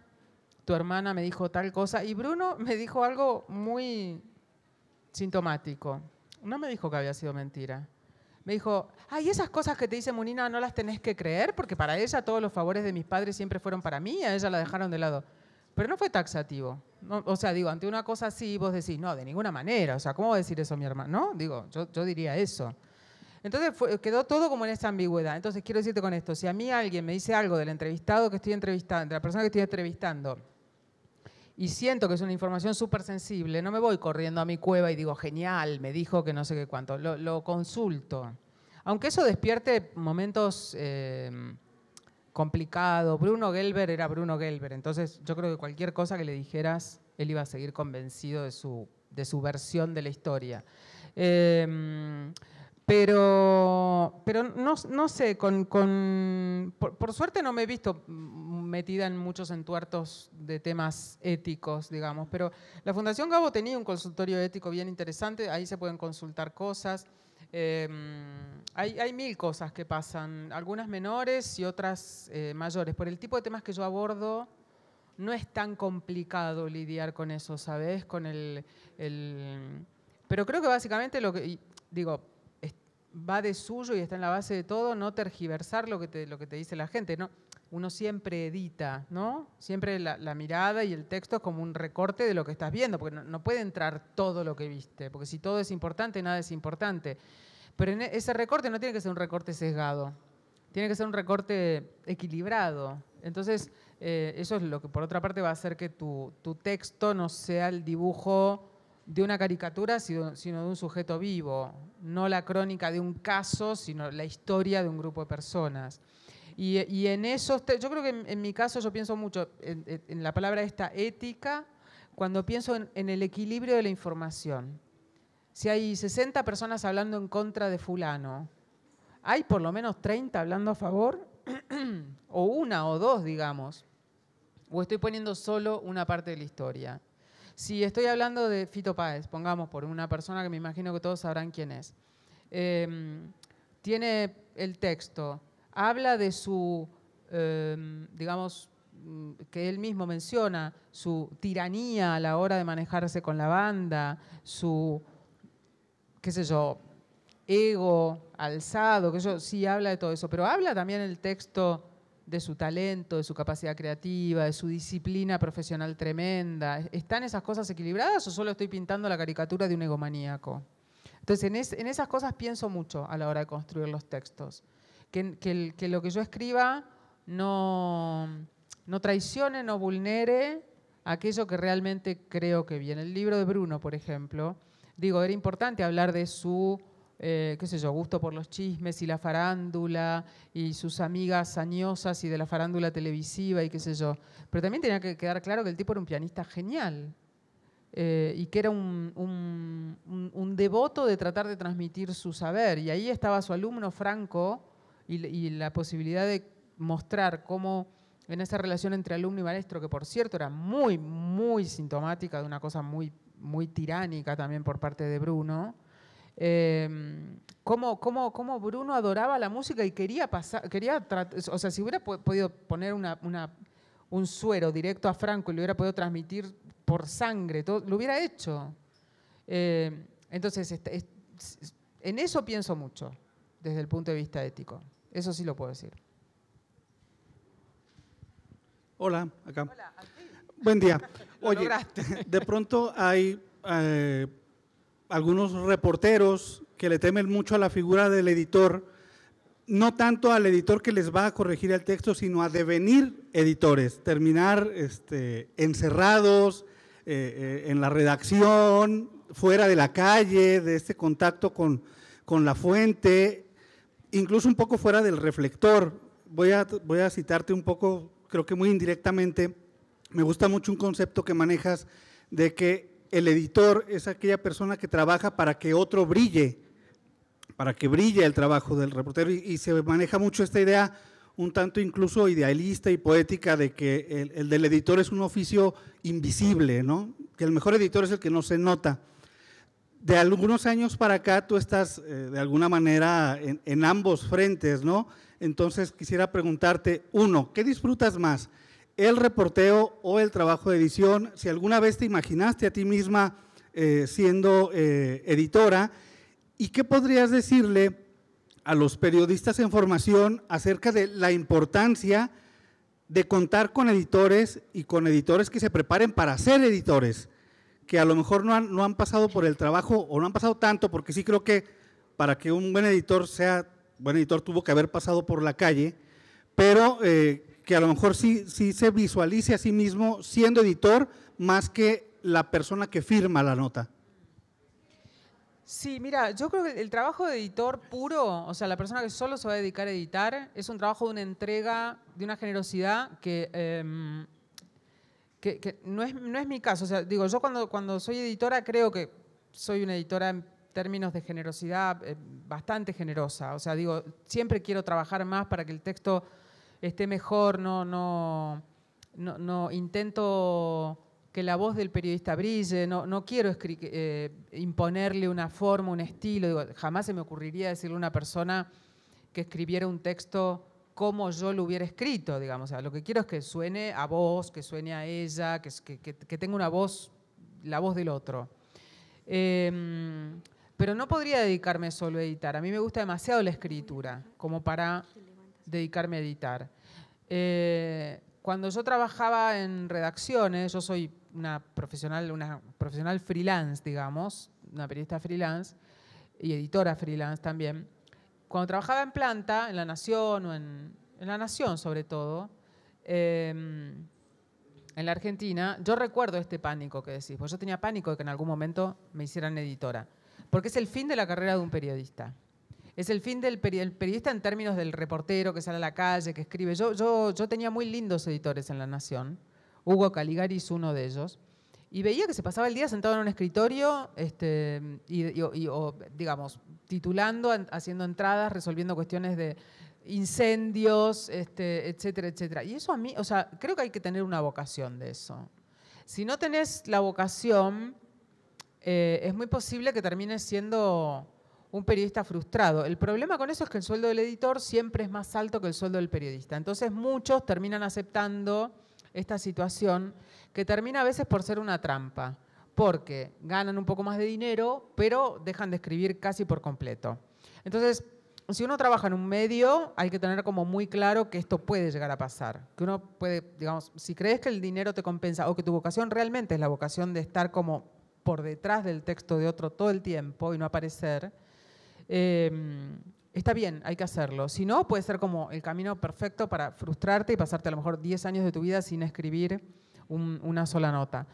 tu hermana me dijo tal cosa, y Bruno me dijo algo muy sintomático. No me dijo que había sido mentira. Me dijo, ay, esas cosas que te dice Munina no las tenés que creer porque para ella todos los favores de mis padres siempre fueron para mí y a ella la dejaron de lado. Pero no fue taxativo. o sea, digo, ante una cosa así vos decís, no, de ninguna manera. O sea, ¿cómo va a decir eso mi hermano? No, digo, yo, diría eso. Entonces quedó todo como en esa ambigüedad. Entonces quiero decirte con esto, si a mí alguien me dice algo del entrevistado que estoy entrevistando, de la persona que estoy entrevistando, y siento que es una información súper sensible, no me voy corriendo a mi cueva y digo, genial, me dijo que no sé qué cuánto, lo, consulto. Aunque eso despierte momentos em, complicados, Bruno Gelber era Bruno Gelber, entonces yo creo que cualquier cosa que le dijeras, él iba a seguir convencido de su, de su versión de la historia. Em, pero, pero no, sé, con, por, suerte no me he visto metida en muchos entuertos de temas éticos, digamos, pero la Fundación Gabo tenía un consultorio ético bien interesante, ahí se pueden consultar cosas. Em, hay, mil cosas que pasan, algunas menores y otras eh, mayores. Por el tipo de temas que yo abordo, no es tan complicado lidiar con eso, ¿sabes? Con el, Pero creo que básicamente lo que... Digo, va de suyo y está en la base de todo, no tergiversar lo que te, lo que te dice la gente, Uno siempre edita, ¿no? Siempre la, mirada y el texto es como un recorte de lo que estás viendo, porque no, puede entrar todo lo que viste, porque si todo es importante, nada es importante. Pero e, ese recorte no tiene que ser un recorte sesgado, tiene que ser un recorte equilibrado. Entonces, eh, eso es lo que por otra parte va a hacer que tu texto no sea el dibujo de una caricatura, sino, de un sujeto vivo, no la crónica de un caso, sino la historia de un grupo de personas. Y, y en eso, este, yo creo que en, mi caso yo pienso mucho en, la palabra esta ética, cuando pienso en, el equilibrio de la información. Si hay 60 personas hablando en contra de fulano, hay por lo menos 30 hablando a favor, o una o dos, digamos. O estoy poniendo solo una parte de la historia. Si estoy hablando de Fito Páez, pongamos por una persona que me imagino que todos sabrán quién es, em, tiene el texto, habla de su, em, digamos, mm, que él mismo menciona, su tiranía a la hora de manejarse con la banda, su, qué sé yo, ego alzado, que eso sí habla de todo eso, pero habla también el texto de su talento, de su capacidad creativa, de su disciplina profesional tremenda. ¿Están esas cosas equilibradas o solo estoy pintando la caricatura de un egomaníaco? Entonces, en, esas cosas pienso mucho a la hora de construir los textos. Que, lo que yo escriba no, no traicione, no vulnere aquello que realmente creo que viene. El libro de Bruno, por ejemplo, digo, era importante hablar de su eh, qué sé yo, gusto por los chismes y la farándula y sus amigas añosas y de la farándula televisiva y qué sé yo. Pero también tenía que quedar claro que el tipo era un pianista genial eh, y que era un, un, devoto de tratar de transmitir su saber. Y ahí estaba su alumno Franco y, y la posibilidad de mostrar cómo en esa relación entre alumno y maestro, que por cierto era muy, muy sintomática de una cosa muy, muy tiránica también por parte de Bruno, Em, cómo, cómo, cómo, Bruno adoraba la música y quería pasar, quería o sea, si hubiera podido poner una, un suero directo a Franco y lo hubiera podido transmitir por sangre, lo hubiera hecho. Em, entonces, este, en eso pienso mucho, desde el punto de vista ético. Eso sí lo puedo decir. Hola, acá. Hola, Buen día. Oye, de pronto hay eh, algunos reporteros que le temen mucho a la figura del editor, no tanto al editor que les va a corregir el texto, sino a devenir editores, terminar este, encerrados eh, eh, en la redacción, fuera de la calle, de este contacto con, con la fuente, incluso un poco fuera del reflector. Voy a, voy a citarte un poco, creo que muy indirectamente, me gusta mucho un concepto que manejas de que el editor es aquella persona que trabaja para que otro brille, para que brille el trabajo del reportero. Y, se maneja mucho esta idea, un tanto incluso idealista y poética, de que el, del editor es un oficio invisible, ¿no? que el mejor editor es el que no se nota. De algunos años para acá tú estás eh, de alguna manera en, en ambos frentes, ¿no? Entonces quisiera preguntarte, uno, ¿qué disfrutas más? el reporteo o el trabajo de edición. Si alguna vez te imaginaste a ti misma eh, siendo eh, editora, ¿y qué podrías decirle a los periodistas en formación acerca de la importancia de contar con editores y con editores que se preparen para ser editores, que a lo mejor no han, no han pasado por el trabajo o no han pasado tanto, porque sí creo que para que un buen editor sea, buen editor tuvo que haber pasado por la calle, pero eh, que a lo mejor sí, se visualice a sí mismo siendo editor más que la persona que firma la nota. Sí, mira, yo creo que el trabajo de editor puro, o sea, la persona que solo se va a dedicar a editar, es un trabajo de una entrega, de una generosidad que, em, que, no, es, no, es, mi caso. O sea, digo, yo cuando, cuando soy editora creo que soy una editora en términos de generosidad eh, bastante generosa. O sea, digo, siempre quiero trabajar más para que el texto esté mejor, no, no, no, intento que la voz del periodista brille, no, no quiero eh, imponerle una forma, un estilo, jamás se me ocurriría decirle a una persona que escribiera un texto como yo lo hubiera escrito, digamos, lo que quiero es que suene a vos, que suene a ella, que, tenga una voz, la voz del otro. Em, pero no podría dedicarme solo a editar, a mí me gusta demasiado la escritura, como para dedicarme a editar. Eh, cuando yo trabajaba en redacciones, yo soy una profesional, una profesional freelance, digamos, una periodista freelance y editora freelance también. Cuando trabajaba en planta, en La Nación o en, La Nación sobre todo, em, en la Argentina, yo recuerdo este pánico que decís, pues yo tenía pánico de que en algún momento me hicieran editora, porque es el fin de la carrera de un periodista. Es el fin del periodista en términos del reportero que sale a la calle, que escribe. Yo, yo, yo tenía muy lindos editores en La Nación. Hugo Caligari es uno de ellos. Y veía que se pasaba el día sentado en un escritorio, este, y, o, digamos, titulando, haciendo entradas, resolviendo cuestiones de incendios, este, etcétera, etcétera. Y eso a mí, o sea, creo que hay que tener una vocación de eso. Si no tenés la vocación, eh, es muy posible que termines siendo un periodista frustrado. El problema con eso es que el sueldo del editor siempre es más alto que el sueldo del periodista. Entonces muchos terminan aceptando esta situación que termina a veces por ser una trampa, porque ganan un poco más de dinero, pero dejan de escribir casi por completo. Entonces, si uno trabaja en un medio, hay que tener como muy claro que esto puede llegar a pasar. Que uno puede, digamos, si crees que el dinero te compensa o que tu vocación realmente es la vocación de estar como por detrás del texto de otro todo el tiempo y no aparecer, Em, está bien, hay que hacerlo. Si no, puede ser como el camino perfecto para frustrarte y pasarte a lo mejor 10 años de tu vida sin escribir una sola nota.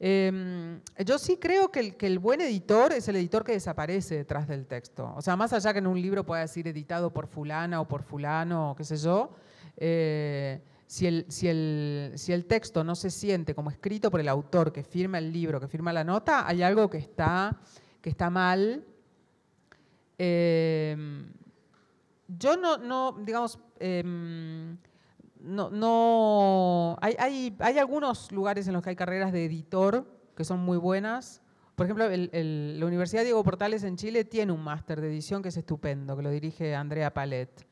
Em, yo sí creo que el, buen editor es el editor que desaparece detrás del texto. O sea, más allá que en un libro pueda decir editado por fulana o por fulano o qué sé yo, eh, si, el, texto no se siente como escrito por el autor que firma el libro, que firma la nota, hay algo que está, que está mal Em, yo no, no digamos, em, no, no hay, hay, algunos lugares en los que hay carreras de editor que son muy buenas. Por ejemplo, la Universidad Diego Portales en Chile tiene un máster de edición que es estupendo, que lo dirige Andrea Palet.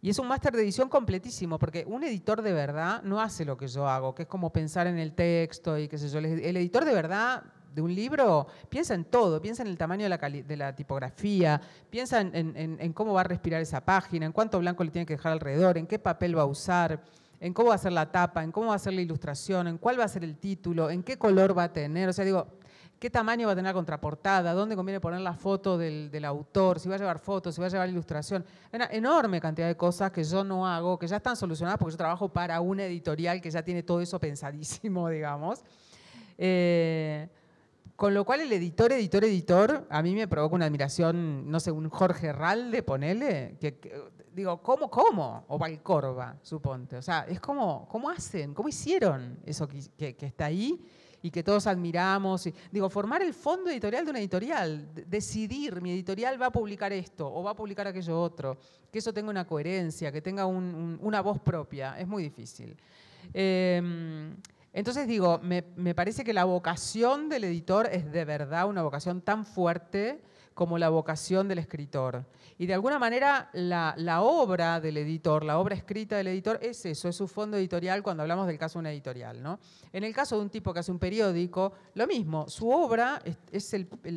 Y es un máster de edición completísimo, porque un editor de verdad no hace lo que yo hago, que es como pensar en el texto y qué sé yo. El editor de verdad de un libro, piensa en todo, piensa en el tamaño de la, tipografía, piensa en, cómo va a respirar esa página, en cuánto blanco le tiene que dejar alrededor, en qué papel va a usar, en cómo va a ser la tapa, en cómo va a ser la ilustración, en cuál va a ser el título, en qué color va a tener. O sea, digo, qué tamaño va a tener la contraportada, dónde conviene poner la foto del, autor, si va a llevar fotos, si va a llevar ilustración. Una enorme cantidad de cosas que yo no hago, que ya están solucionadas porque yo trabajo para una editorial que ya tiene todo eso pensadísimo, digamos. Eh, con lo cual el editor, editor, editor, a mí me provoca una admiración, no sé, un Jorge Ralde, ponele, que, digo, ¿cómo, cómo? O Valcorba, suponte. O sea, es como, ¿cómo hacen? ¿Cómo hicieron eso que, está ahí y que todos admiramos? Y, digo, formar el fondo editorial de una editorial, decidir, mi editorial va a publicar esto o va a publicar aquello otro, que eso tenga una coherencia, que tenga una voz propia, es muy difícil. Em, entonces digo, me, parece que la vocación del editor es de verdad una vocación tan fuerte como la vocación del escritor. Y de alguna manera la, obra del editor, la obra escrita del editor es eso, es su fondo editorial cuando hablamos del caso de una editorial. ¿no? En el caso de un tipo que hace un periódico, lo mismo, su obra es,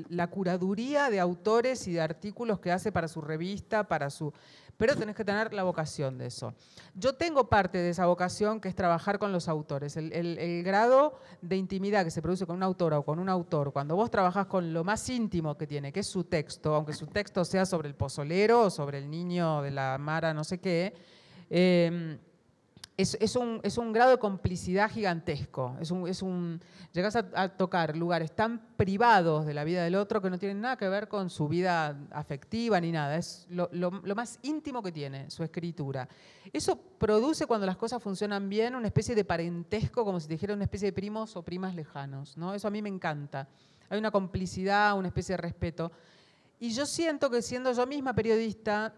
la curaduría de autores y de artículos que hace para su revista, para su pero tenés que tener la vocación de eso. Yo tengo parte de esa vocación que es trabajar con los autores. El, grado de intimidad que se produce con una autora o con un autor, cuando vos trabajás con lo más íntimo que tiene, que es su texto, aunque su texto sea sobre el pozolero o sobre el niño de la Mara, no sé qué, eh, es, un, grado de complicidad gigantesco. Es un, llegas a, tocar lugares tan privados de la vida del otro que no tienen nada que ver con su vida afectiva ni nada. Es lo, más íntimo que tiene, su escritura. Eso produce, cuando las cosas funcionan bien, una especie de parentesco, como si dijera una especie de primos o primas lejanos. ¿no? Eso a mí me encanta. Hay una complicidad, una especie de respeto. Y yo siento que siendo yo misma periodista,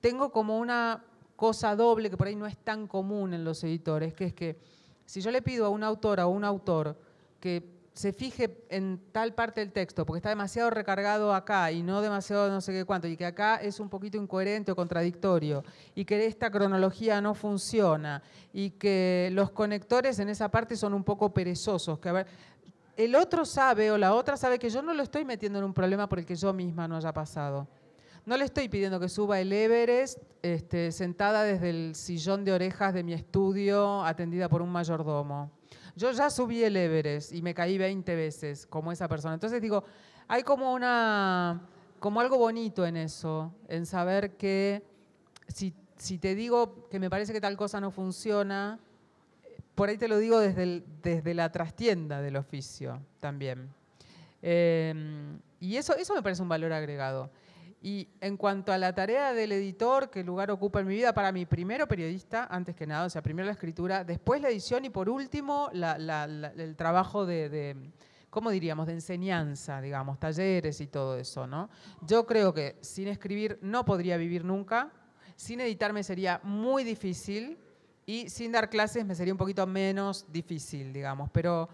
tengo como una cosa doble que por ahí no es tan común en los editores, que es que si yo le pido a una autora o un autor que se fije en tal parte del texto, porque está demasiado recargado acá y no demasiado no sé qué cuánto, y que acá es un poquito incoherente o contradictorio, y que esta cronología no funciona, y que los conectores en esa parte son un poco perezosos, que a ver, el otro sabe o la otra sabe que yo no lo estoy metiendo en un problema por el que yo misma no haya pasado. No le estoy pidiendo que suba el Everest este, sentada desde el sillón de orejas de mi estudio, atendida por un mayordomo. Yo ya subí el Everest y me caí 20 veces como esa persona. Entonces digo, hay como una como algo bonito en eso, en saber que si, te digo que me parece que tal cosa no funciona, por ahí te lo digo desde, la trastienda del oficio también. Em, y eso, eso me parece un valor agregado. Y en cuanto a la tarea del editor, qué lugar ocupa en mi vida, para mi primero periodista, antes que nada, o sea, primero la escritura, después la edición y por último el trabajo de, de, ¿cómo diríamos?, de enseñanza, digamos, talleres y todo eso, ¿no? Yo creo que sin escribir no podría vivir nunca, sin editarme sería muy difícil y sin dar clases me sería un poquito menos difícil, digamos, pero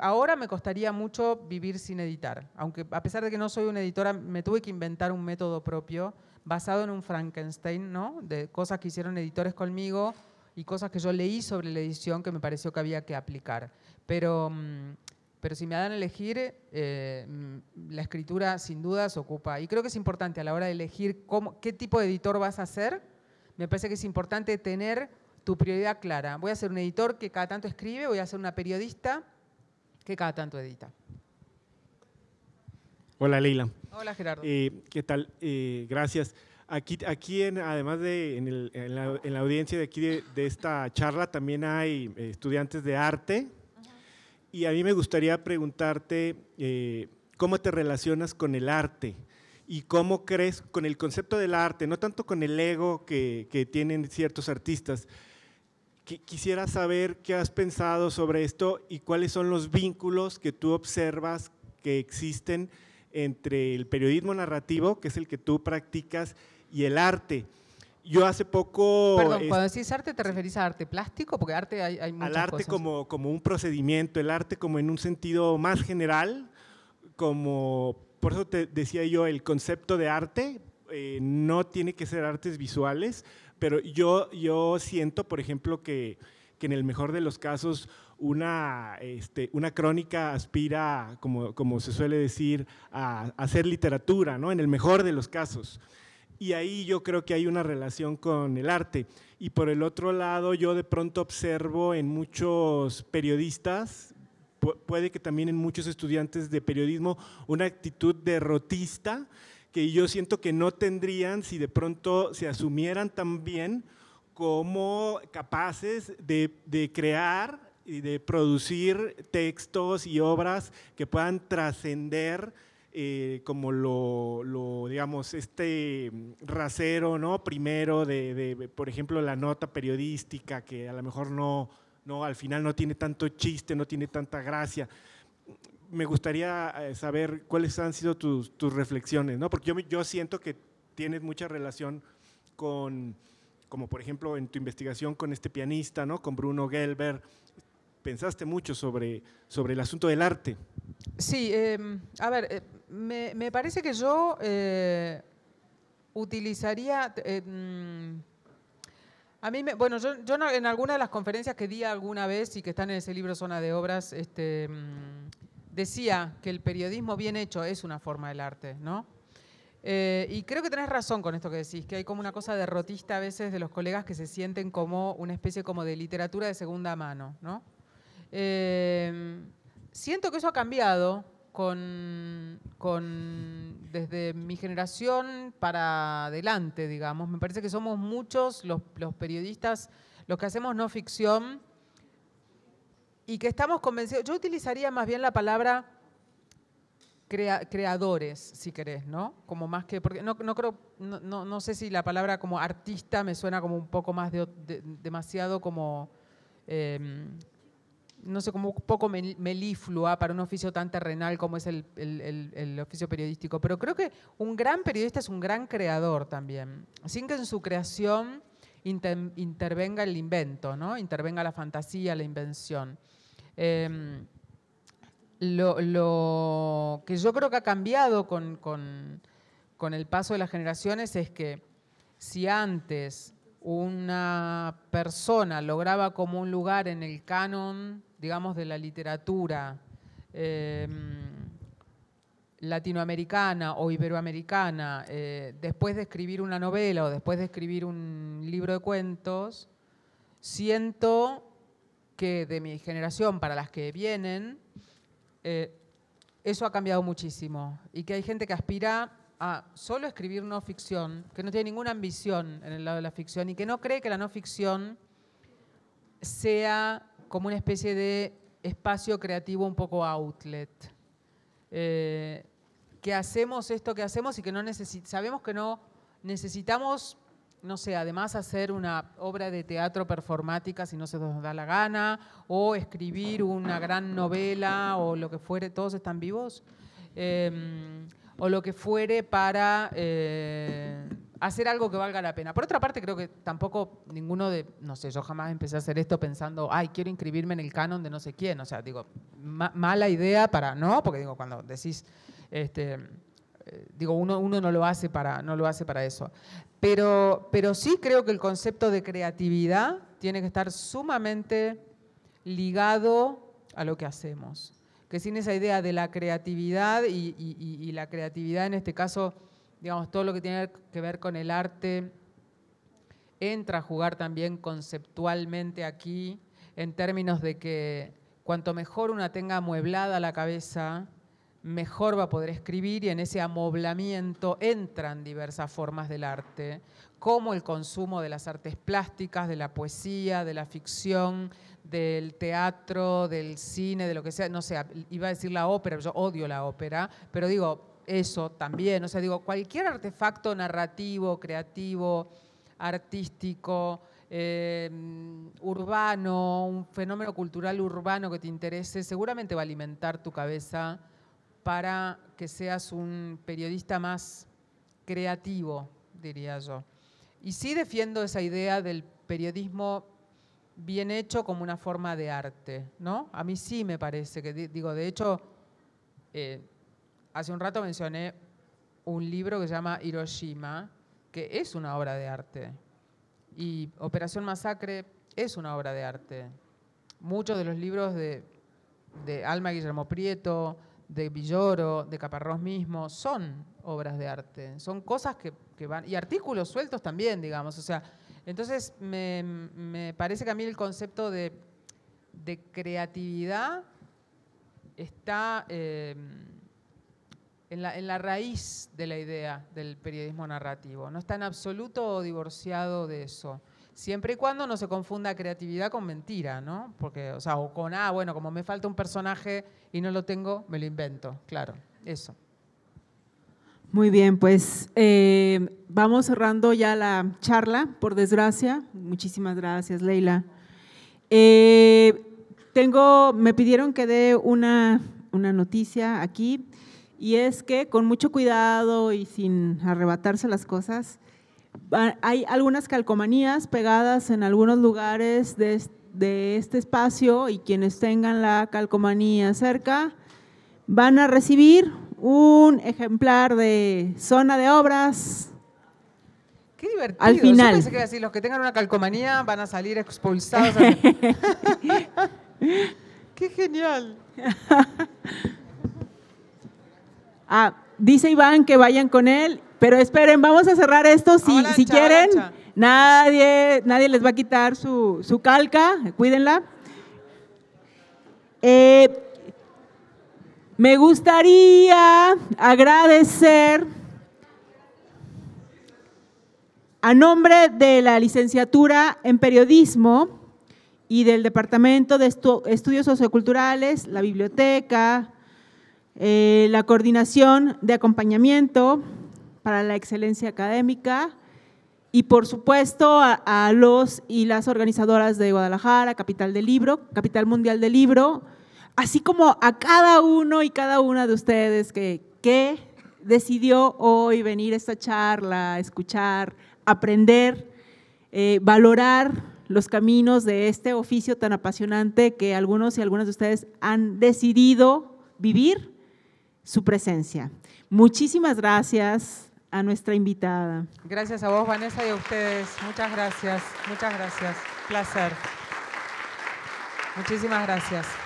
ahora me costaría mucho vivir sin editar. Aunque a pesar de que no soy una editora, me tuve que inventar un método propio basado en un Frankenstein, ¿no? De cosas que hicieron editores conmigo y cosas que yo leí sobre la edición que me pareció que había que aplicar. Pero, mm, pero si me dan a elegir, eh, mm, la escritura sin duda se ocupa. Y creo que es importante a la hora de elegir qué tipo de editor vas a ser. Me parece que es importante tener tu prioridad clara. Voy a ser un editor que cada tanto escribe, voy a ser una periodista que cada tanto edita. Hola Leila. Hola Gerardo. Eh, ¿Qué tal? Eh, gracias. Aquí, aquí en, además de en, la, audiencia de aquí de, esta charla también hay eh, estudiantes de arte y a mí me gustaría preguntarte cómo te relacionas con el arte y cómo crees con el concepto del arte, no tanto con el ego que, que tienen ciertos artistas, quisiera saber qué has pensado sobre esto y cuáles son los vínculos que tú observas que existen entre el periodismo narrativo, que es el que tú practicas, y el arte. Yo hace poco... Perdón, cuando decís arte, ¿te referís a arte plástico? Porque arte hay, hay Al arte Como, como un procedimiento, el arte como en un sentido más general, como... Por eso te decía yo, el concepto de arte eh, no tiene que ser artes visuales, pero yo, yo siento, por ejemplo, que, que en el mejor de los casos una, este, una crónica aspira, como, como, se suele decir, a, a hacer literatura, ¿no? en el mejor de los casos. Y ahí yo creo que hay una relación con el arte. Y por el otro lado, yo de pronto observo en muchos periodistas, puede que también en muchos estudiantes de periodismo, una actitud derrotista que yo siento que no tendrían si de pronto se asumieran también como capaces de, crear y de producir textos y obras que puedan trascender eh, como lo, digamos, este mm, rasero, ¿no? Primero de, por ejemplo, la nota periodística que a lo mejor no, al final no tiene tanto chiste, no tiene tanta gracia me gustaría eh, saber cuáles han sido tus, reflexiones, ¿no? Porque yo, yo siento que tienes mucha relación con, como por ejemplo en tu investigación con este pianista, ¿no? Con Bruno Gelber, pensaste mucho sobre, sobre el asunto del arte. Sí, em, a ver, eh, me, parece que yo eh, utilizaría... Em, a mí, me, bueno, yo, yo, en alguna de las conferencias que di alguna vez y que están en ese libro Zona de Obras, este, em, decía que el periodismo bien hecho es una forma del arte, ¿no? Eh, y creo que tenés razón con esto que decís, que hay como una cosa derrotista a veces de los colegas que se sienten como una especie como de literatura de segunda mano, ¿no? Eh, siento que eso ha cambiado con, desde mi generación para adelante, digamos. Me parece que somos muchos los periodistas, los que hacemos no ficción, y que estamos convencidos, yo utilizaría más bien la palabra creadores, si querés, ¿no? Como más que, porque no, creo, no, sé si la palabra como artista me suena como un poco más de, demasiado como, em, no sé, como un poco meliflua para un oficio tan terrenal como es el, el oficio periodístico, pero creo que un gran periodista es un gran creador también, sin que en su creación intervenga el invento, ¿no? intervenga la fantasía, la invención. Em, lo, que yo creo que ha cambiado con, el paso de las generaciones es que si antes una persona lograba como un lugar en el canon, digamos, de la literatura em, latinoamericana o iberoamericana, eh, después de escribir una novela o después de escribir un libro de cuentos, siento que de mi generación para las que vienen, eh, eso ha cambiado muchísimo y que hay gente que aspira a solo escribir no ficción, que no tiene ninguna ambición en el lado de la ficción y que no cree que la no ficción sea como una especie de espacio creativo un poco outlet. Eh, que hacemos esto que hacemos y que no sabemos que no necesitamos no sé, además hacer una obra de teatro performática si no se nos da la gana, o escribir una gran novela o lo que fuere, todos están vivos, em, o lo que fuere para eh, hacer algo que valga la pena. Por otra parte, creo que tampoco ninguno de, no sé, yo jamás empecé a hacer esto pensando, ay, quiero inscribirme en el canon de no sé quién, o sea, digo, mala idea para, no, porque digo, cuando decís, este digo, uno, no, lo hace para, no lo hace para eso. Pero, sí creo que el concepto de creatividad tiene que estar sumamente ligado a lo que hacemos. Que sin esa idea de la creatividad y, y la creatividad en este caso, digamos, todo lo que tiene que ver con el arte, entra a jugar también conceptualmente aquí, en términos de que cuanto mejor una tenga amueblada la cabeza, mejor va a poder escribir y en ese amoblamiento entran diversas formas del arte, como el consumo de las artes plásticas, de la poesía, de la ficción, del teatro, del cine, de lo que sea, no sé, iba a decir la ópera, yo odio la ópera, pero digo eso también, o sea, digo, cualquier artefacto narrativo, creativo, artístico, eh, urbano, un fenómeno cultural urbano que te interese, seguramente va a alimentar tu cabeza para que seas un periodista más creativo, diría yo. Y sí defiendo esa idea del periodismo bien hecho como una forma de arte, ¿no? A mí sí me parece que, digo, de hecho, eh, hace un rato mencioné un libro que se llama Hiroshima, que es una obra de arte. Y Operación Masacre es una obra de arte. Muchos de los libros de, de Alma Guillermo Prieto, de Villoro, de Caparrós mismo, son obras de arte, son cosas que, van, y artículos sueltos también, digamos, o sea, entonces me, parece que a mí el concepto de, creatividad está eh, en, la, raíz de la idea del periodismo narrativo, no está en absoluto divorciado de eso. Siempre y cuando no se confunda creatividad con mentira, ¿no? Porque, o sea, o con, ah, bueno, como me falta un personaje y no lo tengo, me lo invento. Claro, eso. Muy bien, pues eh, vamos cerrando ya la charla, por desgracia. Muchísimas gracias, Leila. Eh, tengo, me pidieron que dé una, una noticia aquí, y es que con mucho cuidado y sin arrebatarse las cosas, Ah, hay algunas calcomanías pegadas en algunos lugares de este, espacio y quienes tengan la calcomanía cerca van a recibir un ejemplar de zona de obras. Qué divertido. Al final. que los que tengan una calcomanía van a salir expulsados. Qué genial. Ah, dice Iván que vayan con él pero esperen, vamos a cerrar esto si, quieren. Nadie, nadie les va a quitar su, calca, cuídenla. Eh, me gustaría agradecer a nombre de la licenciatura en periodismo y del Departamento de Estudios Socioculturales, la biblioteca, eh, la coordinación de acompañamiento, para la excelencia académica y por supuesto a, los y las organizadoras de Guadalajara, Capital del Libro, Capital Mundial del Libro, así como a cada uno y cada una de ustedes que, que decidió hoy venir a esta charla, escuchar, aprender, eh, valorar los caminos de este oficio tan apasionante que algunos y algunas de ustedes han decidido vivir su presencia. Muchísimas gracias a nuestra invitada. Gracias a vos, Vanessa, y a ustedes. Muchas gracias, muchas gracias. Placer. Muchísimas gracias.